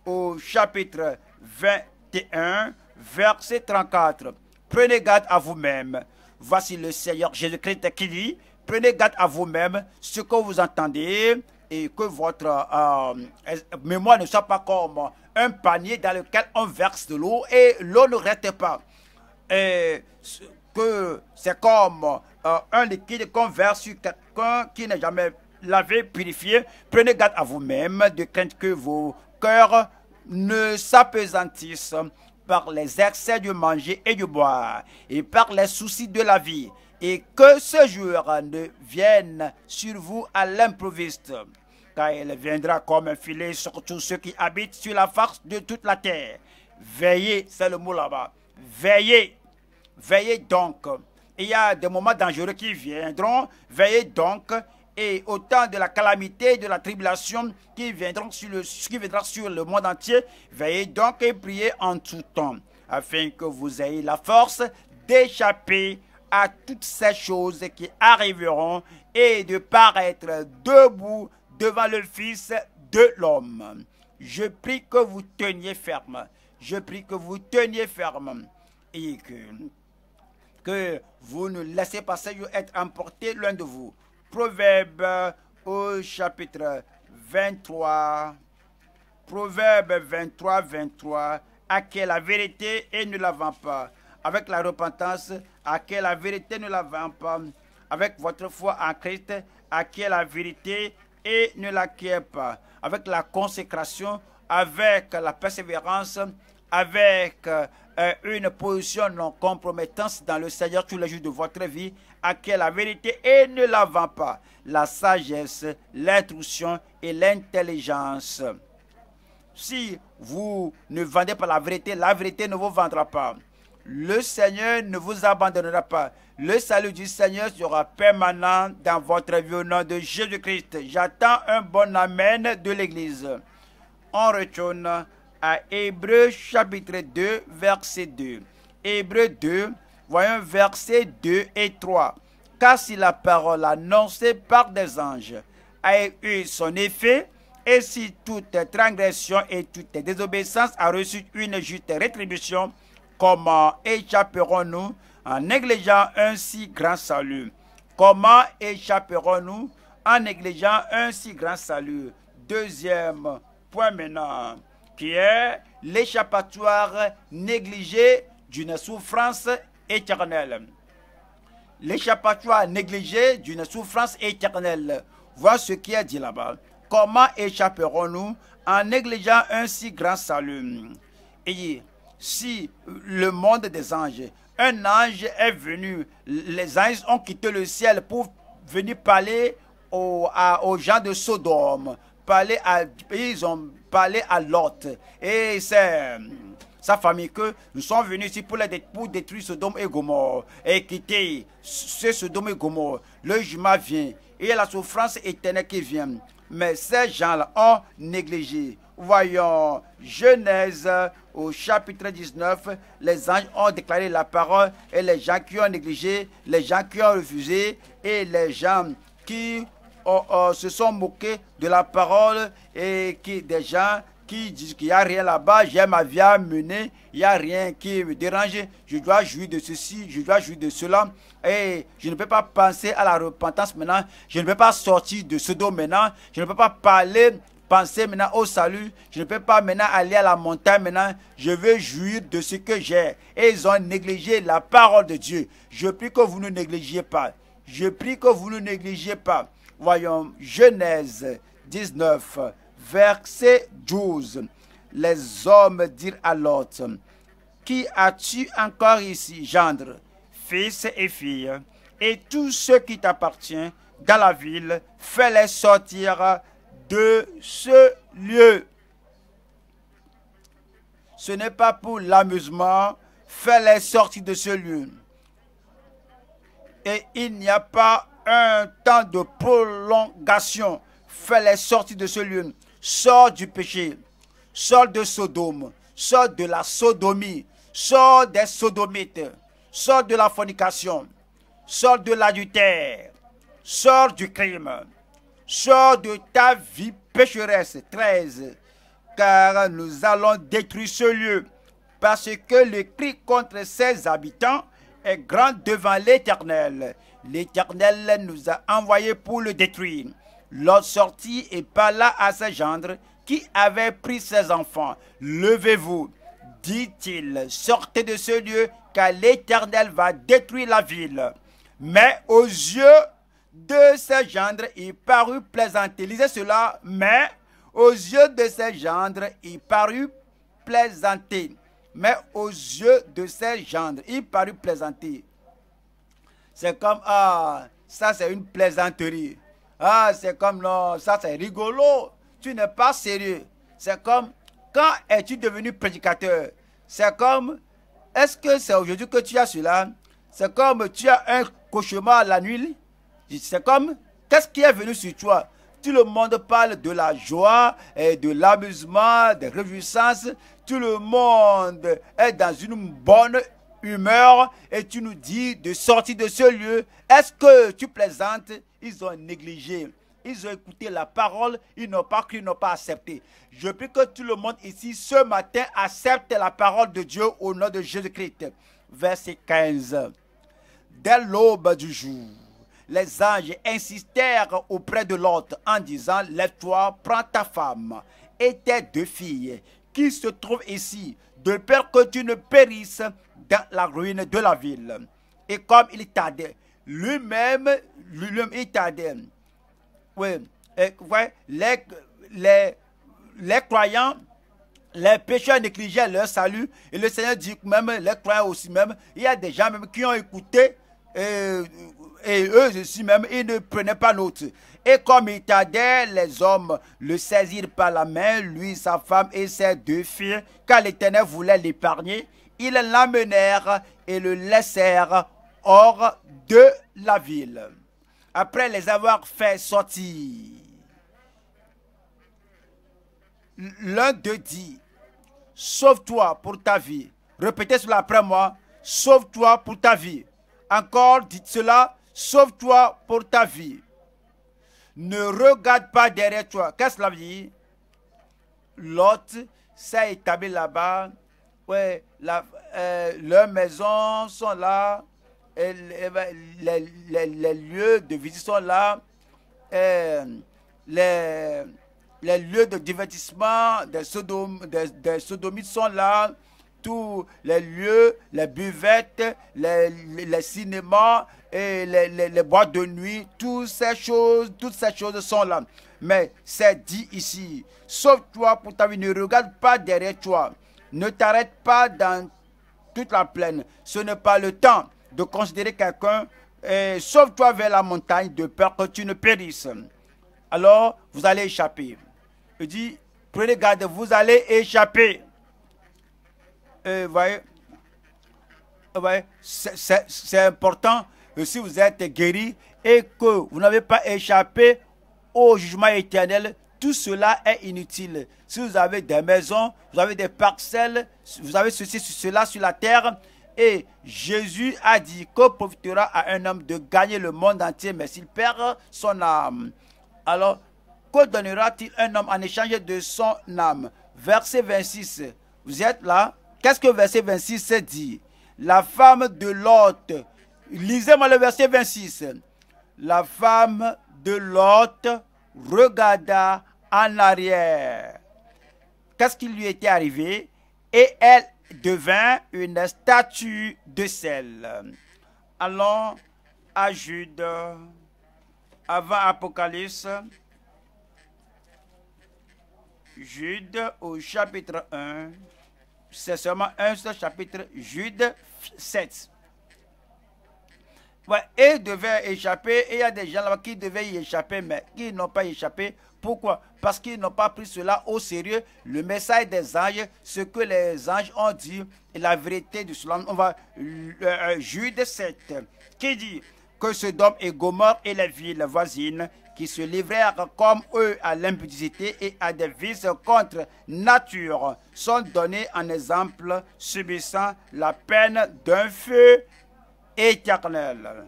au chapitre 21, verset 34. Prenez garde à vous-même. Voici le Seigneur Jésus-Christ qui dit, prenez garde à vous-même ce que vous entendez et que votre euh, mémoire ne soit pas comme un panier dans lequel on verse de l'eau et l'eau ne reste pas. Et que c'est comme euh, un liquide qu'on verse sur quelqu'un qui n'est jamais lavé, purifié, prenez garde à vous-même de crainte que vos cœurs ne s'apesantissent par les excès du manger et du boire et par les soucis de la vie et que ce jour ne vienne sur vous à l'improviste car il viendra comme un filet sur tous ceux qui habitent sur la face de toute la terre. Veillez, c'est le mot là-bas. Veillez. Veillez donc il y a des moments dangereux qui viendront. Veillez donc et au temps de la calamité, et de la tribulation qui, viendront sur le, sur le monde entier. Veillez donc et priez en tout temps, afin que vous ayez la force d'échapper à toutes ces choses qui arriveront et de paraître debout devant le Fils de l'homme. Je prie que vous teniez ferme. Je prie que vous teniez ferme et que que vous ne laissez pas ça être emporté loin de vous. Proverbe au chapitre 23. Proverbe 23, 23. quelle la vérité et ne la vend pas. Avec la repentance, acquête la vérité ne la vend pas. Avec votre foi en Christ, acquête la vérité et ne l'acquiert pas. Avec la consécration, avec la persévérance, avec euh, une position non compromettante dans le Seigneur tous les jours de votre vie, à la vérité et ne la vend pas. La sagesse, l'instruction et l'intelligence. Si vous ne vendez pas la vérité, la vérité ne vous vendra pas. Le Seigneur ne vous abandonnera pas. Le salut du Seigneur sera permanent dans votre vie au nom de Jésus-Christ. J'attends un bon Amen de l'Église. On retourne à Hébreu chapitre 2, verset 2. Hébreu 2, voyons verset 2 et 3. Car si la parole annoncée par des anges a eu son effet, et si toute transgression et toute désobéissance a reçu une juste rétribution, comment échapperons-nous en négligeant un si grand salut Comment échapperons-nous en négligeant un si grand salut Deuxième point maintenant est l'échappatoire négligé d'une souffrance éternelle. L'échappatoire négligé d'une souffrance éternelle. Vois ce qui est dit là-bas. Comment échapperons-nous en négligeant un si grand salut Et si le monde des anges, un ange est venu, les anges ont quitté le ciel pour venir parler aux gens de Sodome. Parler à, ils ont parlé à Lot et c'est euh, sa famille que nous sommes venus ici pour, détruire Sodome et Gomorre et quitter ce Sodome et Gomorre. Le jugement vient et la souffrance éternelle qui vient. Mais ces gens-là ont négligé. Voyons Genèse au chapitre 19, les anges ont déclaré la parole et les gens qui ont négligé, les gens qui ont refusé et les gens qui Oh, oh, se sont moqués de la parole et des gens qui disent qu'il n'y a rien là-bas, j'ai ma vie à mener, il n'y a rien qui me dérange, je dois jouir de ceci, je dois jouir de cela, et je ne peux pas penser à la repentance maintenant, je ne peux pas sortir de ce dos maintenant, je ne peux pas parler, penser maintenant au salut, je ne peux pas maintenant aller à la montagne maintenant, je veux jouir de ce que j'ai. Et ils ont négligé la parole de Dieu. Je prie que vous ne négligiez pas. Je prie que vous ne négligiez pas. Voyons Genèse 19, verset 12. Les hommes dirent à l'autre, Qui as-tu encore ici, gendre, fils et filles, et tout ce qui t'appartient dans la ville, fais-les sortir de ce lieu. Ce n'est pas pour l'amusement, fais-les sortir de ce lieu. Et il n'y a pas un temps de prolongation. fait les sorties de ce lieu. Sors du péché. sort de Sodome. sort de la sodomie. sort des sodomites. sort de la fornication. sort de l'adultère. sort du crime. Sors de ta vie pécheresse. 13. Car nous allons détruire ce lieu. Parce que le cri contre ses habitants est grand devant l'Éternel. L'Éternel nous a envoyés pour le détruire. L'autre sortit et parla à ses gendres qui avaient pris ses enfants. Levez-vous, dit-il, sortez de ce lieu, car l'Éternel va détruire la ville. Mais aux yeux de ses gendres, il parut plaisanter. Lisez cela, mais aux yeux de ses gendres, il parut plaisanter. Mais aux yeux de ses gendres, il parut plaisanter c'est comme, ah, ça c'est une plaisanterie. Ah, c'est comme, non, ça c'est rigolo. Tu n'es pas sérieux. C'est comme, quand es-tu devenu prédicateur C'est comme, est-ce que c'est aujourd'hui que tu as cela C'est comme, tu as un cauchemar la nuit. C'est comme, qu'est-ce qui est venu sur toi tout le monde parle de la joie et de l'amusement, des réjouissances. Tout le monde est dans une bonne humeur et tu nous dis de sortir de ce lieu. Est-ce que tu plaisantes Ils ont négligé. Ils ont écouté la parole, ils n'ont pas cru, ils n'ont pas accepté. Je prie que tout le monde ici ce matin accepte la parole de Dieu au nom de Jésus-Christ. Verset 15. Dès l'aube du jour, les anges insistèrent auprès de l'autre en disant, lève-toi, prends ta femme et tes deux filles qui se trouvent ici, de peur que tu ne périsses dans la ruine de la ville. Et comme il tardait, lui-même, lui-même, il tardait. Oui, les, les, les croyants les pécheurs négligeaient leur salut. Et le Seigneur dit même, les croyants aussi même, il y a des gens même qui ont écouté et, et eux aussi même, ils ne prenaient pas note. Et comme il tardait, les hommes le saisirent par la main, lui, sa femme et ses deux filles, car l'Éternel voulait l'épargner ils l'amenèrent et le laissèrent hors de la ville, après les avoir fait sortir. L'un d'eux dit, sauve-toi pour ta vie. Répétez cela après moi, sauve-toi pour ta vie. Encore, dites cela, sauve-toi pour ta vie. Ne regarde pas derrière toi. Qu'est-ce que cela veut dire? L'autre s'est établi là-bas oui, la, euh, leurs maisons sont là, et ben, les, lieux de visite sont là, euh, les, les, lieux de divertissement des, sodomites sont là, tous les lieux, les buvettes, les, cinémas et les, boîtes de nuit, toutes ces choses, toutes ces choses sont là. Mais c'est dit ici, sauf toi pour ta vie, ne regarde pas derrière toi. Ne t'arrête pas dans toute la plaine. Ce n'est pas le temps de considérer quelqu'un. Sauve-toi vers la montagne de peur que tu ne périsses. Alors, vous allez échapper. Il dit, prenez garde, vous allez échapper. Et voyez, voyez c'est important si vous êtes guéri et que vous n'avez pas échappé au jugement éternel, tout cela est inutile. Si vous avez des maisons, vous avez des parcelles, vous avez ceci, cela sur la terre, et Jésus a dit que profitera à un homme de gagner le monde entier, mais s'il perd son âme. Alors, que donnera-t-il un homme en échange de son âme Verset 26. Vous êtes là Qu'est-ce que verset 26 dit La femme de Lot. Lisez-moi le verset 26. La femme de Lot regarda en arrière. Qu'est-ce qui lui était arrivé Et elle devint une statue de sel. Allons à Jude, avant Apocalypse. Jude au chapitre 1. C'est seulement un seul chapitre, Jude 7. Ouais, et devait échapper, et il y a des gens là qui devaient y échapper, mais qui n'ont pas échappé pourquoi Parce qu'ils n'ont pas pris cela au sérieux, le message des anges, ce que les anges ont dit, et la vérité de cela. On va euh, euh Jude 7, qui dit que ce dôme et Gomorre et les villes voisines qui se livrèrent comme eux à l'impudicité et à des vices contre nature sont donnés en exemple subissant la peine d'un feu éternel.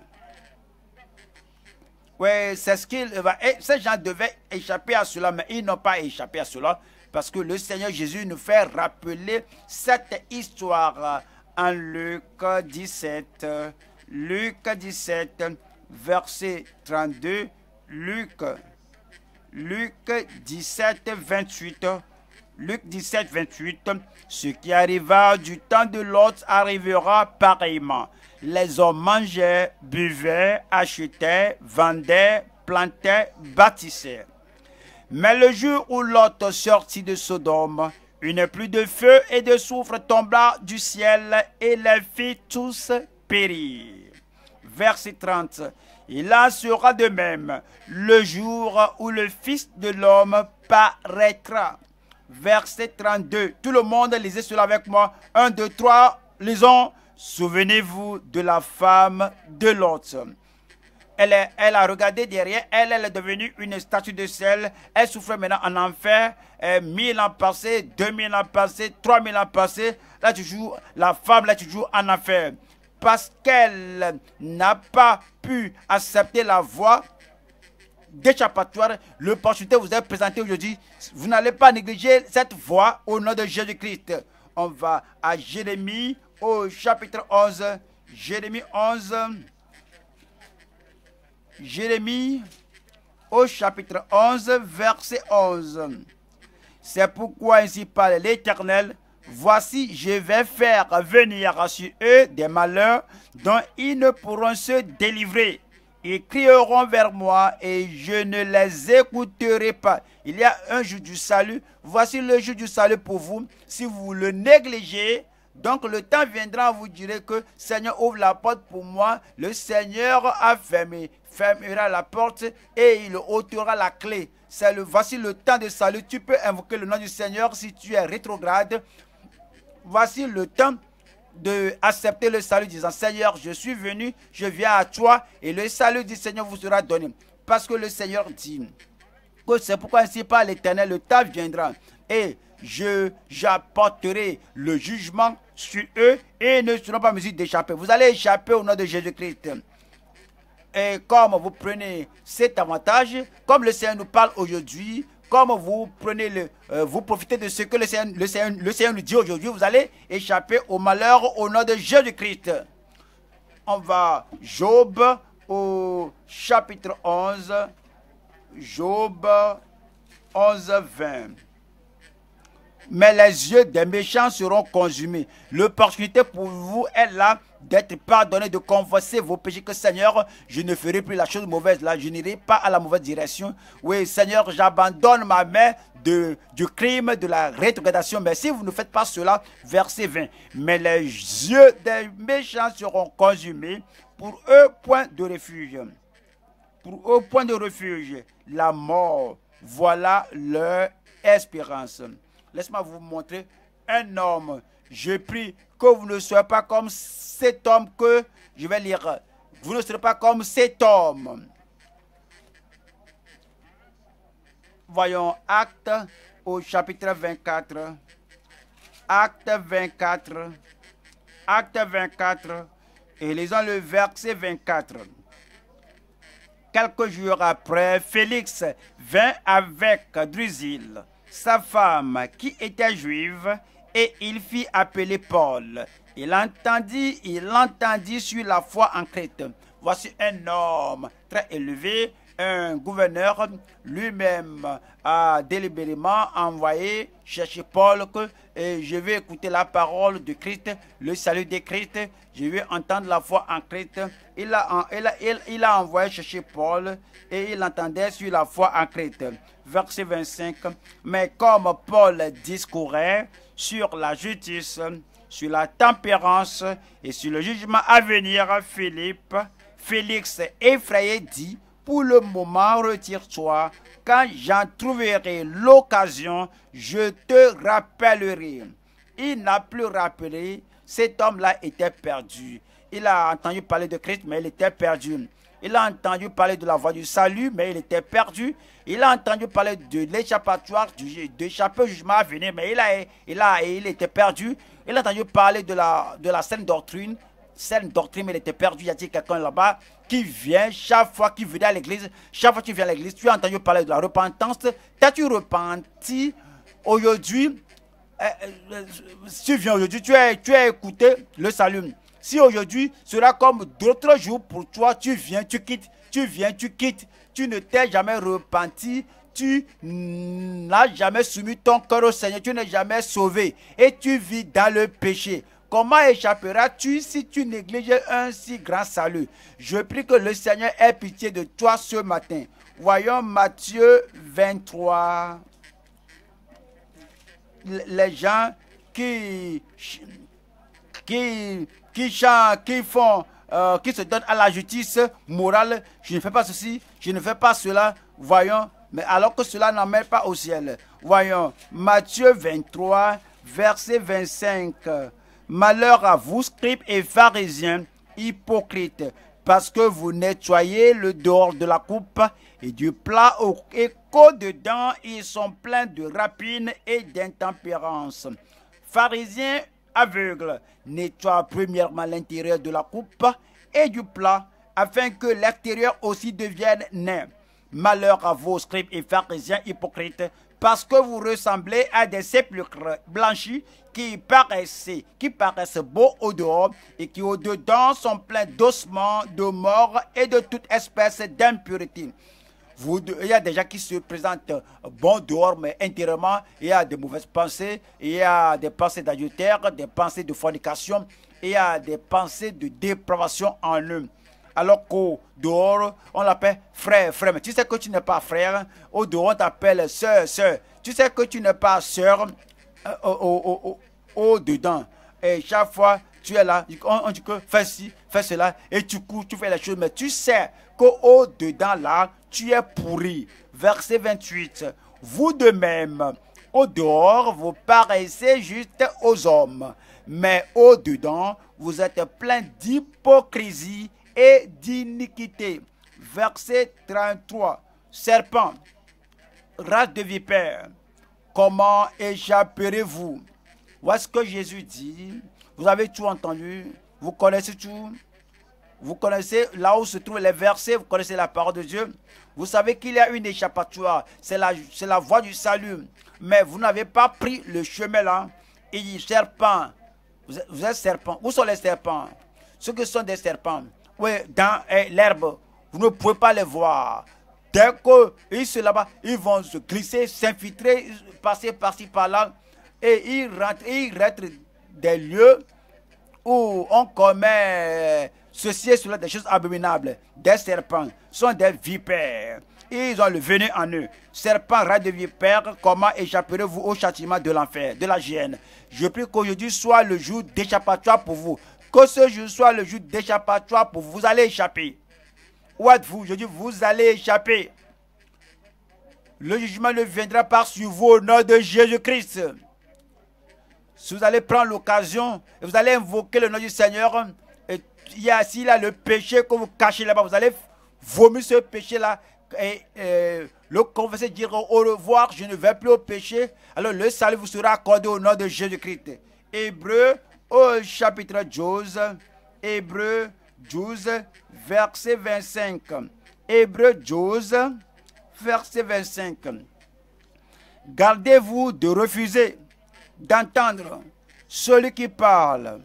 Oui, c'est ce qu'il va. ces gens devaient échapper à cela, mais ils n'ont pas échappé à cela parce que le Seigneur Jésus nous fait rappeler cette histoire en Luc 17. Luc 17, verset 32. Luc, Luc 17, 28. Luc 17, 28. Ce qui arriva du temps de l'autre arrivera pareillement les hommes mangeaient, buvaient, achetaient, vendaient, plantaient, bâtissaient. Mais le jour où Lot sortit de Sodome, une pluie de feu et de soufre tomba du ciel et les fit tous périr. Verset 30. Il en sera de même le jour où le Fils de l'homme paraîtra. Verset 32. Tout le monde, lisez cela avec moi. Un, 2, trois. lisons. Souvenez-vous de la femme de l'autre. Elle, a regardé derrière elle, est devenue une statue de sel. Elle souffrait maintenant en enfer. 1000 euh, ans passés, 2000 ans passés, 3000 ans passés. Là, la femme, là, toujours en enfer. Parce qu'elle n'a pas pu accepter la voie d'échappatoire, l'opportunité vous est présenté aujourd'hui. Vous n'allez pas négliger cette voie au nom de Jésus-Christ. On va à Jérémie au chapitre 11, Jérémie 11, Jérémie au chapitre 11, verset 11. C'est pourquoi ainsi parle l'Éternel, voici je vais faire venir sur eux des malheurs dont ils ne pourront se délivrer. Ils crieront vers moi et je ne les écouterai pas. Il y a un jour du salut. Voici le jour du salut pour vous. Si vous le négligez, donc le temps viendra, vous direz que Seigneur ouvre la porte pour moi. Le Seigneur a fermé, fermera la porte et il ôtera la clé. C'est le voici le temps de salut. Tu peux invoquer le nom du Seigneur si tu es rétrograde. Voici le temps de accepter le salut disant Seigneur, je suis venu, je viens à toi et le salut du Seigneur vous sera donné. Parce que le Seigneur dit que c'est pourquoi ainsi par l'Éternel le temps viendra et je j'apporterai le jugement sur eux et ne seront pas en mesure d'échapper. Vous allez échapper au nom de Jésus-Christ. Et comme vous prenez cet avantage, comme le Seigneur nous parle aujourd'hui, comme vous prenez le, euh, vous profitez de ce que le Seigneur, le Seigneur, le Seigneur nous dit aujourd'hui, vous allez échapper au malheur au nom de Jésus-Christ. On va Job au chapitre 11, Job 11, 20 mais les yeux des méchants seront consumés. L'opportunité pour vous est là d'être pardonné, de confesser vos péchés, que Seigneur, je ne ferai plus la chose mauvaise là, je n'irai pas à la mauvaise direction. Oui, Seigneur, j'abandonne ma main du crime, de la rétrogradation. Mais si vous ne faites pas cela, verset 20, mais les yeux des méchants seront consumés, pour eux, point de refuge. Pour eux, point de refuge, la mort. Voilà leur espérance laissez moi vous montrer un homme. Je prie que vous ne soyez pas comme cet homme que, je vais lire, vous ne serez pas comme cet homme. Voyons Acte au chapitre 24. Acte 24. Acte 24. Et lisons le verset 24. Quelques jours après, Félix vint avec Drusille sa femme qui était juive, et il fit appeler Paul. Il entendit, il entendit sur la foi en Crète. Voici un homme très élevé, un gouverneur lui-même a délibérément envoyé chercher Paul que et je vais écouter la parole de Christ, le salut de Christ, je vais entendre la foi en Christ. Il a, envoyé chercher Paul et il entendait sur la foi en Christ. Verset 25. Mais comme Paul discourait sur la justice, sur la tempérance et sur le jugement à venir, Philippe, Félix effrayé dit, pour le moment, retire-toi. Quand j'en trouverai l'occasion, je te rappellerai. Il n'a plus rappelé. Cet homme-là était perdu. Il a entendu parler de Christ, mais il était perdu. Il a entendu parler de la voie du salut, mais il était perdu. Il a entendu parler de l'échappatoire, d'échapper au jugement à venir, mais il, a, il, était perdu. Il a entendu parler de la, de la doctrine, une doctrine, elle était perdue. Il y a quelqu'un là-bas qui vient, chaque fois qu'il venait à l'église, chaque fois tu vient à l'église, tu as entendu parler de la repentance. T'as-tu repenti aujourd'hui euh, euh, Si tu viens aujourd'hui, tu as, tu as écouté le salut. Si aujourd'hui sera comme d'autres jours pour toi, tu viens, tu quittes, tu viens, tu quittes, tu ne t'es jamais repenti, tu n'as jamais soumis ton corps au Seigneur, tu n'es jamais sauvé et tu vis dans le péché. Comment échapperas-tu si tu négliges un si grand salut Je prie que le Seigneur ait pitié de toi ce matin. Voyons Matthieu 23. Les gens qui, qui, qui chantent, qui font, euh, qui se donnent à la justice morale, je ne fais pas ceci, je ne fais pas cela, voyons, mais alors que cela n'emmène pas au ciel. Voyons, Matthieu 23, verset 25. Malheur à vous, scribes et pharisiens, hypocrites, parce que vous nettoyez le dehors de la coupe et du plat au qu'au-dedans, ils sont pleins de rapines et d'intempérance. Pharisiens aveugles, nettoie premièrement l'intérieur de la coupe et du plat, afin que l'extérieur aussi devienne nain. Malheur à vous, scribes et pharisiens hypocrites, parce que vous ressemblez à des sépulcres blanchis qui paraissent, qui paraissent beaux au dehors et qui au dedans sont pleins d'ossements, de morts et de toute espèce d'impurité. Vous, il y a des gens qui se présentent bons dehors, mais intérieurement, il y a des mauvaises pensées, il y a des pensées d'adultère, des pensées de fornication, il y a des pensées de dépravation en eux alors qu'au dehors, on l'appelle frère, frère. Mais tu sais que tu n'es pas frère, au dehors, on t'appelle sœur, sœur. Tu sais que tu n'es pas sœur euh, au, dedans. Et chaque fois, tu es là, on, on dit que fais ci, fais cela, et tu cours, tu fais les choses. Mais tu sais qu'au dedans, là, tu es pourri. Verset 28. Vous de même, au dehors, vous paraissez juste aux hommes, mais au dedans, vous êtes plein d'hypocrisie et d'iniquité. Verset 33. Serpent, race de vipère, comment échapperez-vous Voilà ce que Jésus dit. Vous avez tout entendu, vous connaissez tout. Vous connaissez là où se trouvent les versets, vous connaissez la parole de Dieu. Vous savez qu'il y a une échappatoire, c'est la, la voie du salut. Mais vous n'avez pas pris le chemin là. Il dit serpent, vous êtes, vous êtes serpent. Où sont les serpents Ceux qui sont des serpents, dans eh, l'herbe. Vous ne pouvez pas les voir. Dès qu'ils sont là-bas, ils vont se glisser, s'infiltrer, passer par-ci, par-là. Et ils rentrent, des lieux où on commet ceci et cela, des choses abominables. Des serpents sont des vipères. Ils ont le venu en eux. Serpents, rats de vipères, comment échapperez-vous au châtiment de l'enfer, de la gêne Je prie qu'aujourd'hui soit le jour d'échappatoire pour vous. Que ce jour soit le jour d'échappatoire pour vous. allez échapper. Où êtes-vous Je dis, vous allez échapper. Le jugement ne viendra pas sur vous au nom de Jésus-Christ. Si vous allez prendre l'occasion et vous allez invoquer le nom du Seigneur, et y a le péché que vous cachez là-bas, vous allez vomir ce péché-là et, euh, le confesser, dire au revoir, je ne vais plus au péché. Alors le salut vous sera accordé au nom de Jésus-Christ. Hébreu au chapitre 12, Hébreu 12, verset 25. Hébreu 12, verset 25. Gardez-vous de refuser d'entendre celui qui parle,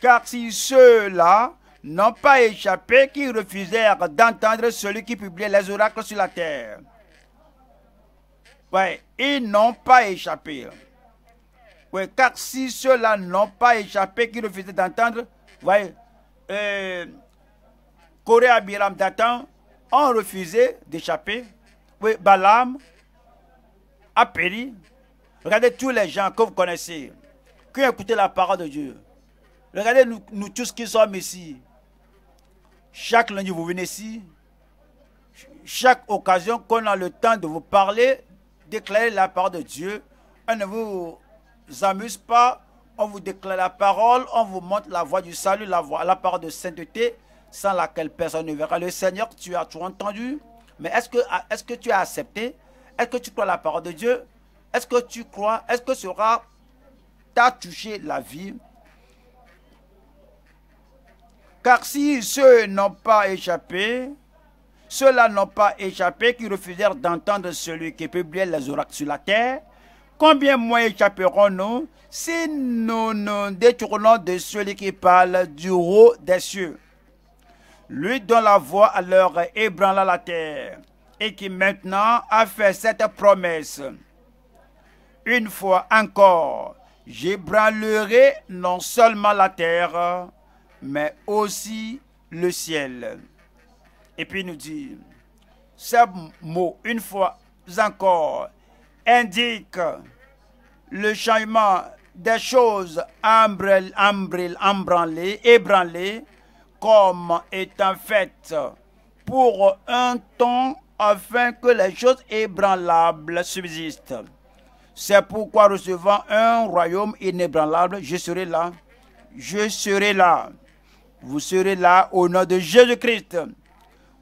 car si ceux-là n'ont pas échappé qui refusèrent d'entendre celui qui publiait les oracles sur la terre. Oui, ils n'ont pas échappé. Oui, car si ceux-là n'ont pas échappé, qui refusaient d'entendre, voyez, euh, Abiram, Datan ont refusé d'échapper. Oui, Balaam a péri. Regardez tous les gens que vous connaissez, qui ont écouté la parole de Dieu. Regardez nous, tous qui sommes ici. Chaque lundi, vous venez ici. Chaque occasion qu'on a le temps de vous parler, déclarer la parole de Dieu, on ne vous amuse pas, on vous déclare la parole, on vous montre la voie du salut, la, voie, la parole de sainteté, sans laquelle personne ne verra le Seigneur. Tu as tout entendu, mais est-ce que, est que tu as accepté Est-ce que tu crois la parole de Dieu Est-ce que tu crois Est-ce que rat t'a touché la vie Car si ceux n'ont pas échappé, ceux-là n'ont pas échappé qui refusèrent d'entendre celui qui publiait les oracles sur la terre, Combien moins échapperons-nous si nous nous détournons de celui qui parle du haut des cieux, lui dont la voix à et ébranla la terre, et qui maintenant a fait cette promesse. Une fois encore, j'ébranlerai non seulement la terre, mais aussi le ciel. Et puis nous dit, ce mot, une fois encore, indique le changement des choses embranlées, ébranlées, comme étant fait pour un temps afin que les choses ébranlables subsistent. C'est pourquoi recevant un royaume inébranlable, je serai là. Je serai là. Vous serez là au nom de Jésus-Christ.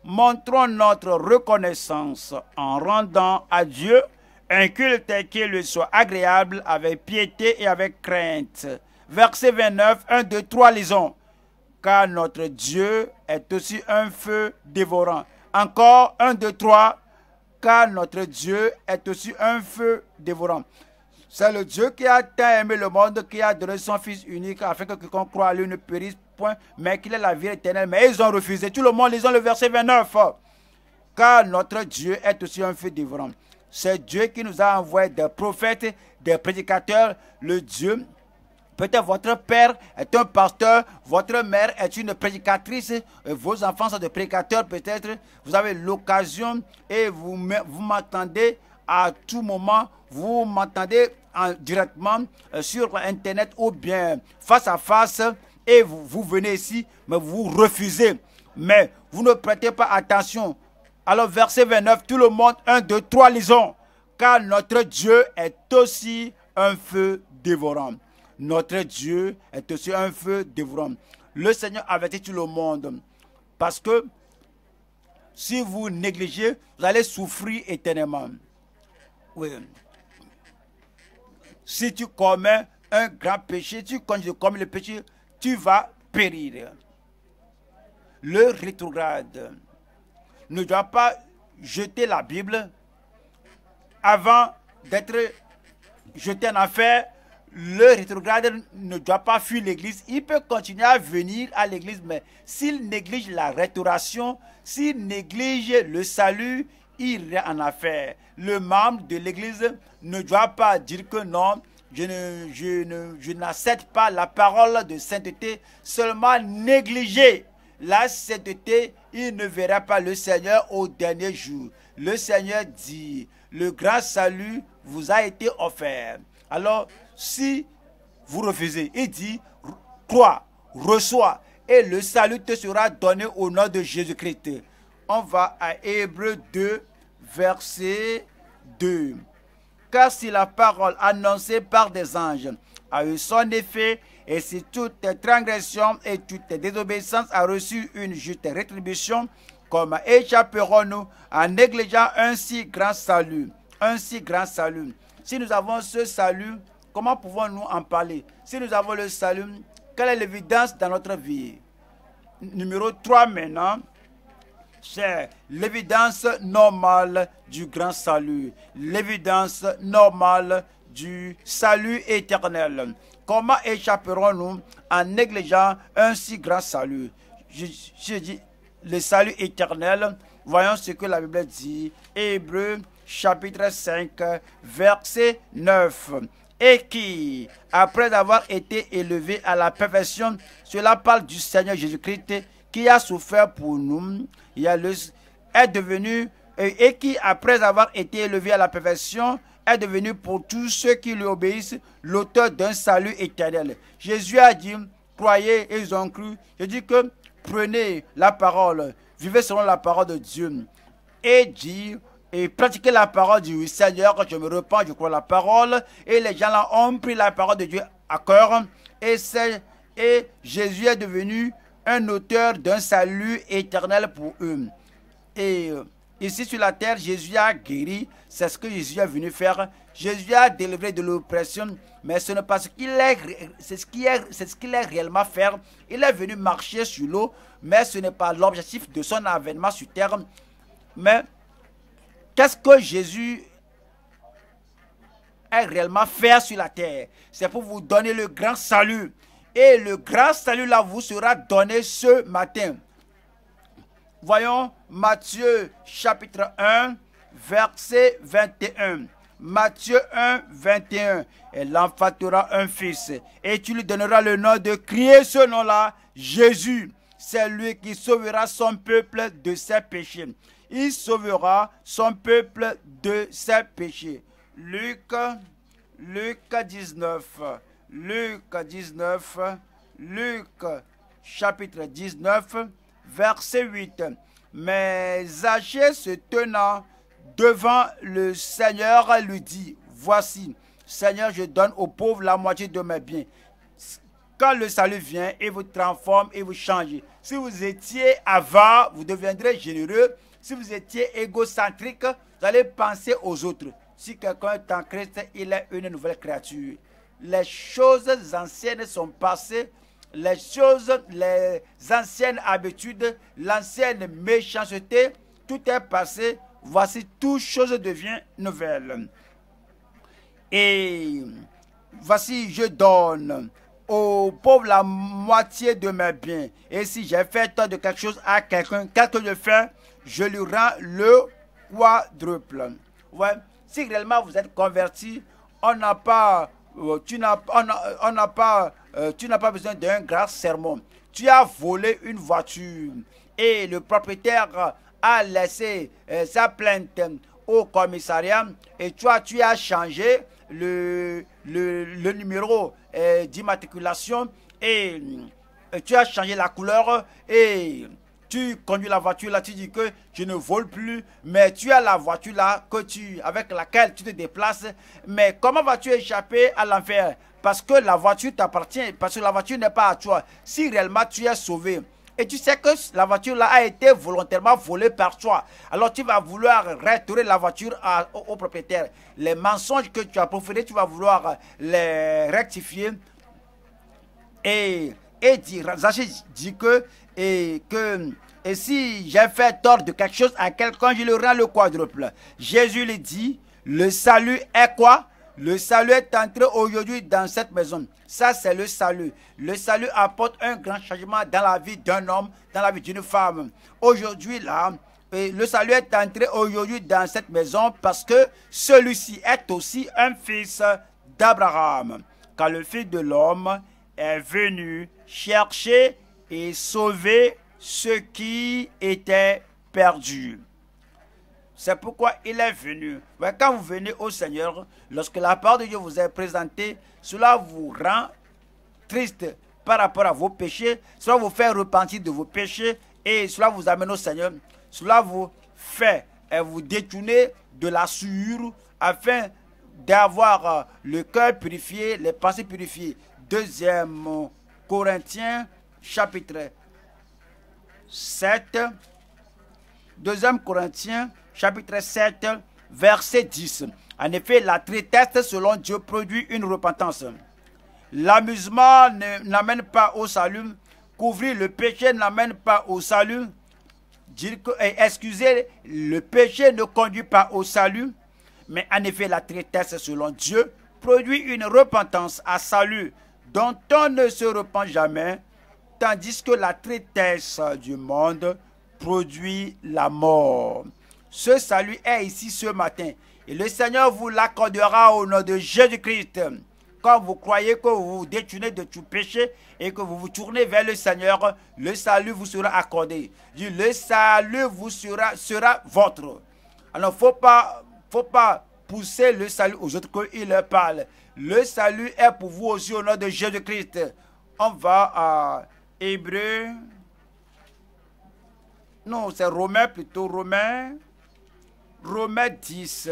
Montrons notre reconnaissance en rendant à Dieu un culte qui lui soit agréable avec piété et avec crainte. Verset 29, 1, 2, 3, lisons. Car notre Dieu est aussi un feu dévorant. Encore 1, 2, 3, car notre Dieu est aussi un feu dévorant. C'est le Dieu qui a tant aimé le monde, qui a donné son Fils unique, afin que quiconque croit à lui ne périsse point, mais qu'il ait la vie éternelle. Mais ils ont refusé. Tout le monde, lisons le verset 29. Car notre Dieu est aussi un feu dévorant. C'est Dieu qui nous a envoyé des prophètes, des prédicateurs. Le Dieu, peut-être votre père est un pasteur, votre mère est une prédicatrice, vos enfants sont des prédicateurs peut-être. Vous avez l'occasion et vous, vous m'attendez à tout moment. Vous m'entendez directement euh, sur Internet ou bien face à face et vous venez ici, mais vous refusez. Mais vous ne prêtez pas attention alors verset 29, tout le monde, 1, 2, 3, lisons. Car notre Dieu est aussi un feu dévorant. Notre Dieu est aussi un feu dévorant. Le Seigneur avertit tout le monde. Parce que si vous négligez, vous allez souffrir éternellement. Oui. Si tu commets un grand péché, tu commets le péché, tu vas périr. Le rétrograde ne doit pas jeter la Bible avant d'être jeté en affaire. Le rétrograde ne doit pas fuir l'Église. Il peut continuer à venir à l'Église, mais s'il néglige la restauration, s'il néglige le salut, il est en affaire. Le membre de l'Église ne doit pas dire que non, je ne, je je n'accepte pas la parole de sainteté, seulement négliger la sainteté il ne verra pas le Seigneur au dernier jour. Le Seigneur dit, le grand salut vous a été offert. Alors, si vous refusez, il dit, crois, reçois, et le salut te sera donné au nom de Jésus-Christ. On va à Hébreu 2, verset 2. Car si la parole annoncée par des anges a eu son effet, et si toute transgression et toute désobéissance a reçu une juste rétribution, comment échapperons-nous en négligeant un si grand salut, un si grand salut. Si nous avons ce salut, comment pouvons-nous en parler Si nous avons le salut, quelle est l'évidence dans notre vie Numéro 3 maintenant, c'est l'évidence normale du grand salut, l'évidence normale du salut éternel. Comment échapperons-nous en négligeant un si grand salut je, dis le salut éternel. Voyons ce que la Bible dit. Hébreu chapitre 5, verset 9. Et qui, après avoir été élevé à la perfection, cela parle du Seigneur Jésus-Christ qui a souffert pour nous, est devenu, et qui, après avoir été élevé à la perfection, est devenu pour tous ceux qui lui obéissent l'auteur d'un salut éternel. Jésus a dit, croyez et ils ont cru. Je dit que prenez la parole, vivez selon la parole de Dieu et dit et pratiquer la parole du Seigneur, je me repens, je crois la parole. Et les gens ont pris la parole de Dieu à cœur. Et, et Jésus est devenu un auteur d'un salut éternel pour eux. Et Ici sur la terre, Jésus a guéri, c'est ce que Jésus est venu faire. Jésus a délivré de l'oppression, mais ce n'est pas ce qu'il est, c'est ce qu'il est, c'est ce qu'il est réellement faire. Il est venu marcher sur l'eau, mais ce n'est pas l'objectif de son avènement sur terre. Mais qu'est-ce que Jésus est réellement faire sur la terre C'est pour vous donner le grand salut. Et le grand salut là vous sera donné ce matin. Voyons Matthieu chapitre 1, verset 21. Matthieu 1, 21. Et l'enfant aura un fils, et tu lui donneras le nom de crier ce nom-là, Jésus. C'est lui qui sauvera son peuple de ses péchés. Il sauvera son peuple de ses péchés. Luc, Luc 19, Luc 19, Luc chapitre 19, verset 8. Mais Zachée se tenant devant le Seigneur lui dit, voici, Seigneur, je donne aux pauvres la moitié de mes biens. Quand le salut vient, il vous transforme et vous change. Si vous étiez avare, vous deviendrez généreux. Si vous étiez égocentrique, vous allez penser aux autres. Si quelqu'un est en Christ, il est une nouvelle créature. Les choses anciennes sont passées, les choses, les anciennes habitudes, l'ancienne méchanceté, tout est passé. Voici, toute chose devient nouvelle. Et voici, je donne aux pauvres la moitié de mes biens. Et si j'ai fait tant de quelque chose à quelqu'un, quelque de fait, je lui rends le quadruple. Ouais. Si réellement vous êtes converti, on n'a pas, euh, tu n'as, on n'a pas euh, tu n'as pas besoin d'un grand sermon. Tu as volé une voiture et le propriétaire a laissé euh, sa plainte au commissariat et toi, tu as changé le, numéro euh, d'immatriculation et tu as changé la couleur et tu conduis la voiture là, tu dis que je ne voles plus, mais tu as la voiture là que tu, avec laquelle tu te déplaces. Mais comment vas-tu échapper à l'enfer parce que la voiture t'appartient, parce que la voiture n'est pas à toi. Si réellement tu es sauvé, et tu sais que la voiture là a été volontairement volée par toi. Alors tu vas vouloir retourner la voiture au, propriétaire. Les mensonges que tu as proférés, tu vas vouloir euh, les rectifier. Et, dire, dit que, et, que et si j'ai fait tort de quelque chose à quelqu'un, je lui rends le quadruple. Jésus lui dit, le salut est quoi le salut est entré aujourd'hui dans cette maison. Ça, c'est le salut. Le salut apporte un grand changement dans la vie d'un homme, dans la vie d'une femme. Aujourd'hui, là, le salut est entré aujourd'hui dans cette maison parce que celui-ci est aussi un fils d'Abraham. Car le Fils de l'homme est venu chercher et sauver ceux qui étaient perdu. C'est pourquoi il est venu. quand vous venez au Seigneur, lorsque la parole de Dieu vous est présentée, cela vous rend triste par rapport à vos péchés, cela vous fait repentir de vos péchés et cela vous amène au Seigneur. Cela vous fait et euh, vous détourner de la souillure afin d'avoir euh, le cœur purifié, les pensées purifiées. Deuxième Corinthiens chapitre 7. Deuxième Corinthiens chapitre 7, verset 10. En effet, la tristesse selon Dieu produit une repentance. L'amusement n'amène pas au salut. Couvrir le péché n'amène pas au salut. Dire que, excusez, le péché ne conduit pas au salut. Mais en effet, la tristesse selon Dieu produit une repentance à salut dont on ne se repent jamais, tandis que la tristesse du monde produit la mort. Ce salut est ici ce matin. Et le Seigneur vous l'accordera au nom de Jésus-Christ. Quand vous croyez que vous vous détournez de tout péché et que vous vous tournez vers le Seigneur, le salut vous sera accordé. Le salut vous sera, sera votre. Alors, faut pas, faut pas pousser le salut aux autres qu'il leur parle. Le salut est pour vous aussi au nom de Jésus-Christ. On va à Hébreu. Non, c'est Romain plutôt, Romain. Romains 10,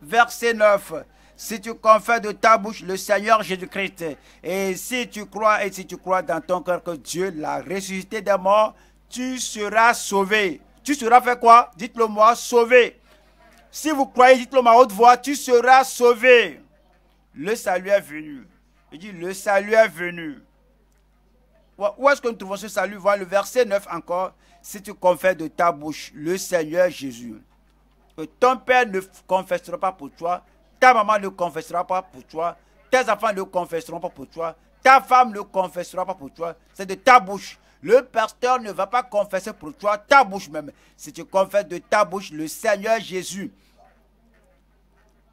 verset 9. Si tu confesses de ta bouche le Seigneur Jésus-Christ, et si tu crois et si tu crois dans ton cœur que Dieu l'a ressuscité des morts, tu seras sauvé. Tu seras fait quoi Dites-le moi, sauvé. Si vous croyez, dites-le moi à haute voix, tu seras sauvé. Le salut est venu. Il dit, le salut est venu. Où est-ce que nous trouvons ce salut Voilà le verset 9 encore si tu confesses de ta bouche le Seigneur Jésus, que ton père ne confessera pas pour toi, ta maman ne confessera pas pour toi, tes enfants ne confesseront pas pour toi, ta femme ne confessera pas pour toi, c'est de ta bouche. Le pasteur ne va pas confesser pour toi, ta bouche même. Si tu confesses de ta bouche le Seigneur Jésus,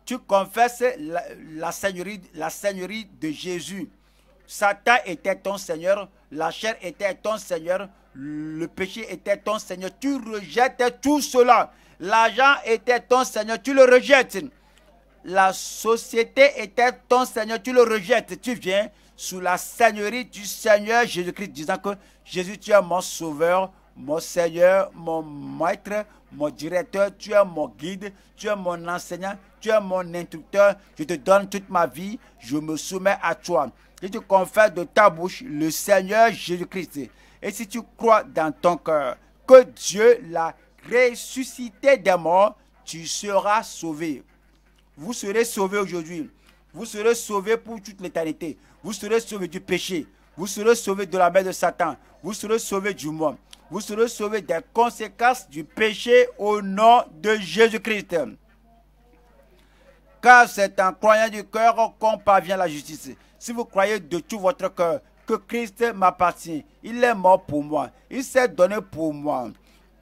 tu confesses la, seigneurie, la seigneurie de Jésus. Satan était ton Seigneur, la chair était ton Seigneur, le péché était ton Seigneur. Tu rejettes tout cela. L'argent était ton Seigneur, tu le rejettes. La société était ton Seigneur, tu le rejettes. Tu viens sous la Seigneurie du Seigneur Jésus-Christ, disant que Jésus, tu es mon Sauveur, mon Seigneur, mon Maître, mon directeur, tu es mon guide, tu es mon enseignant, tu es mon instructeur. Je te donne toute ma vie, je me soumets à toi que tu confesse de ta bouche le Seigneur Jésus-Christ et si tu crois dans ton cœur que Dieu l'a ressuscité des morts, tu seras sauvé. Vous serez sauvé aujourd'hui. Vous serez sauvé pour toute l'éternité. Vous serez sauvé du péché. Vous serez sauvé de la main de Satan. Vous serez sauvé du monde. Vous serez sauvé des conséquences du péché au nom de Jésus-Christ. Car c'est en croyant du cœur qu'on parvient à la justice si vous croyez de tout votre cœur que Christ m'appartient, il est mort pour moi, il s'est donné pour moi.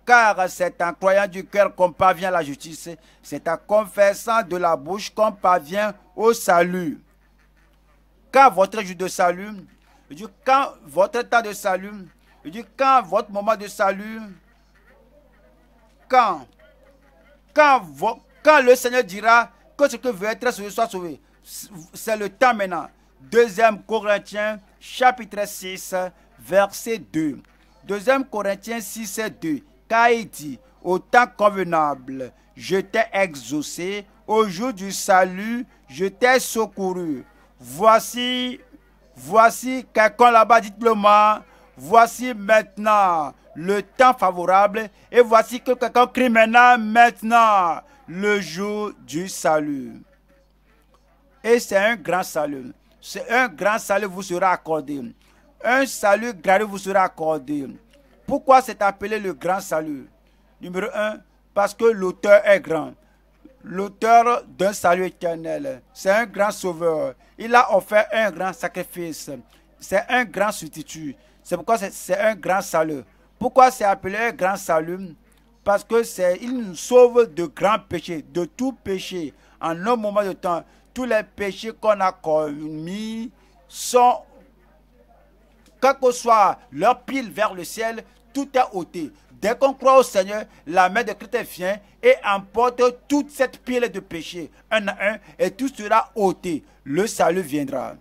Car c'est en croyant du cœur qu'on parvient à la justice, c'est en confessant de la bouche qu'on parvient au salut. Quand votre jour de salut, quand votre temps de salut, quand votre moment de salut, quand, quand, quand le Seigneur dira que ce que veut être sauvé soit sauvé, c'est le temps maintenant. Deuxième Corinthiens chapitre 6, verset 2. 2 Corinthiens 6, 2. Car il au temps convenable, je t'ai exaucé, au jour du salut, je t'ai secouru. Voici, voici quelqu'un là-bas, dites-le moi, voici maintenant le temps favorable, et voici que quelqu'un crie maintenant, maintenant, le jour du salut. Et c'est un grand salut c'est un grand salut vous sera accordé. Un salut grand vous sera accordé. Pourquoi c'est appelé le grand salut Numéro un, parce que l'auteur est grand. L'auteur d'un salut éternel. C'est un grand sauveur. Il a offert un grand sacrifice. C'est un grand substitut. C'est pourquoi c'est un grand salut. Pourquoi c'est appelé un grand salut Parce que c'est il nous sauve de grands péchés, de tout péché en un moment de temps tous les péchés qu'on a commis sont, quel que soit leur pile vers le ciel, tout est ôté. Dès qu'on croit au Seigneur, la main de Christ vient et emporte toute cette pile de péchés, un à un, et tout sera ôté. Le salut viendra.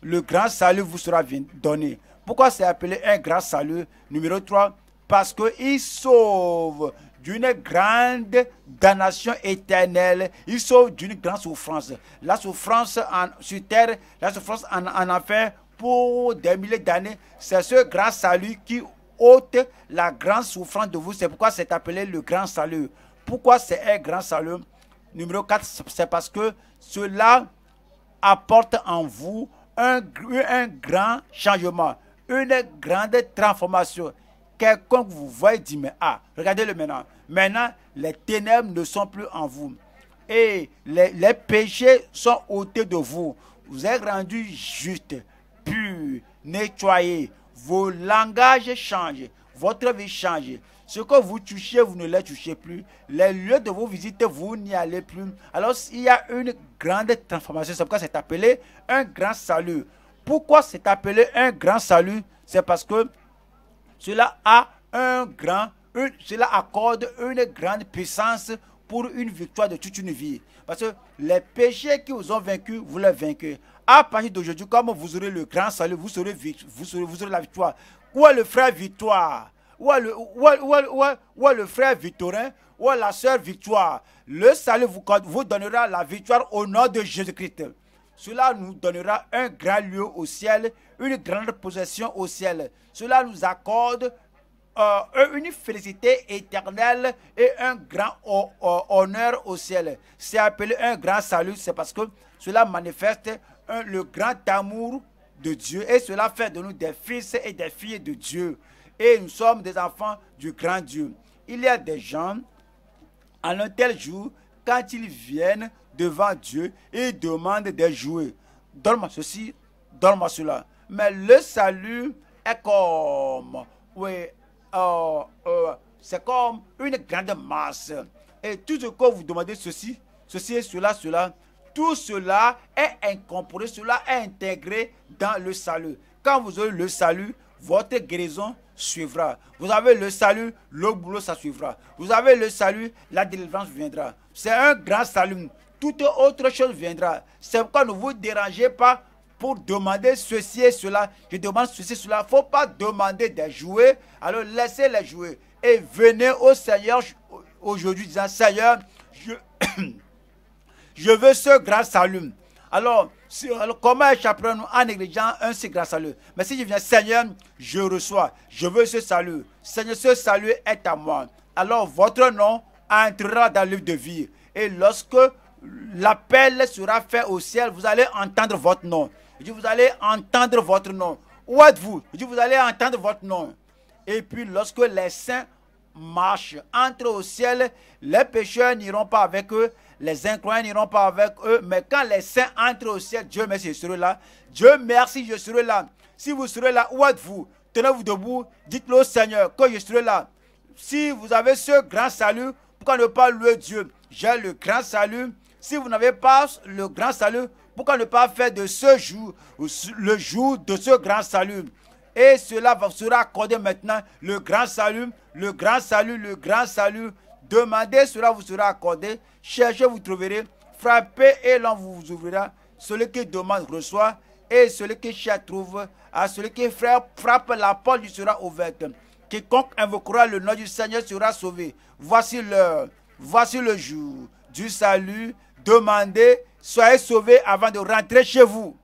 Le grand salut vous sera donné. Pourquoi c'est appelé un grand salut Numéro 3, parce que il sauve d'une grande damnation éternelle. ils sauve d'une grande souffrance. La souffrance sur terre, la souffrance en, en enfer pour des milliers d'années. C'est ce grand salut qui ôte la grande souffrance de vous. C'est pourquoi c'est appelé le grand salut. Pourquoi c'est un grand salut Numéro 4, c'est parce que cela apporte en vous un, un grand changement, une grande transformation. Quelconque vous voyez, dit, mais ah, regardez-le maintenant. Maintenant, les ténèbres ne sont plus en vous. Et les, péchés sont ôtés de vous. Vous êtes rendus juste, pur, nettoyés. Vos langages changent. Votre vie change. Ce que vous touchez, vous ne les touchez plus. Les lieux de vos visites, vous n'y allez plus. Alors, il y a une grande transformation. C'est pourquoi c'est appelé un grand salut. Pourquoi c'est appelé un grand salut C'est parce que cela a un grand, cela accorde une grande puissance pour une victoire de toute une vie. Parce que les péchés qui vous ont vaincus, vous les vainquez. À partir d'aujourd'hui, comme vous aurez le grand salut, vous serez, vous la victoire. Où est le frère Victoire Où est le, frère Victorin ou est la sœur Victoire Le salut vous, vous donnera la victoire au nom de Jésus-Christ. Cela nous donnera un grand lieu au ciel, une grande possession au ciel. Cela nous accorde euh, une félicité éternelle et un grand honneur au ciel. C'est appelé un grand salut, c'est parce que cela manifeste le grand amour de Dieu et cela fait de nous des fils et des filles de Dieu. Et nous sommes des enfants du grand Dieu. Il y a des gens, en un tel jour, quand ils viennent devant Dieu et demandent des jouets. Donne-moi ceci, donne-moi cela. Mais le salut est comme, oui, euh, euh, c'est comme une grande masse. Et tout ce que vous demandez, ceci, ceci et cela, cela, tout cela est incorporé, cela est intégré dans le salut. Quand vous aurez le salut, votre guérison, suivra. Vous avez le salut, le boulot, ça suivra. Vous avez le salut, la délivrance viendra. C'est un grand salut. Toute autre chose viendra. C'est pourquoi ne vous dérangez pas pour demander ceci et cela. Je demande ceci et cela. faut pas demander des jouets. Alors laissez les jouer. Et venez au Seigneur aujourd'hui disant, Seigneur, je, [COUGHS] je veux ce grand salut. Alors, comment échapperons-nous en négligeant un si grand salut Mais si je viens, Seigneur, je reçois, je veux ce salut. Seigneur, ce salut est à moi. Alors votre nom entrera dans le livre de vie. Et lorsque l'appel sera fait au ciel, vous allez entendre votre nom. Je dis, vous allez entendre votre nom. Où êtes-vous Je dis, vous allez entendre votre nom. Et puis lorsque les saints marchent, entrent au ciel, les pécheurs n'iront pas avec eux, les incroyants n'iront pas avec eux, mais quand les saints entrent au ciel, Dieu merci, je serai là. Dieu merci, je serai là. Si vous serez là, où êtes-vous Tenez-vous debout, dites-le au Seigneur que je serai là. Si vous avez ce grand salut, pourquoi ne pas louer Dieu J'ai le grand salut. Si vous n'avez pas le grand salut, pourquoi ne pas faire de ce jour le jour de ce grand salut Et cela sera accordé maintenant, le grand salut, le grand salut, le grand salut. Demandez, cela vous sera accordé. Cherchez, vous trouverez. Frappez et l'on vous ouvrira. Celui qui demande reçoit. Et celui qui cherche trouve. À celui qui frappe, la porte lui sera ouverte. Quiconque invoquera le nom du Seigneur sera sauvé. Voici l'heure, voici le jour du salut. Demandez, soyez sauvés avant de rentrer chez vous.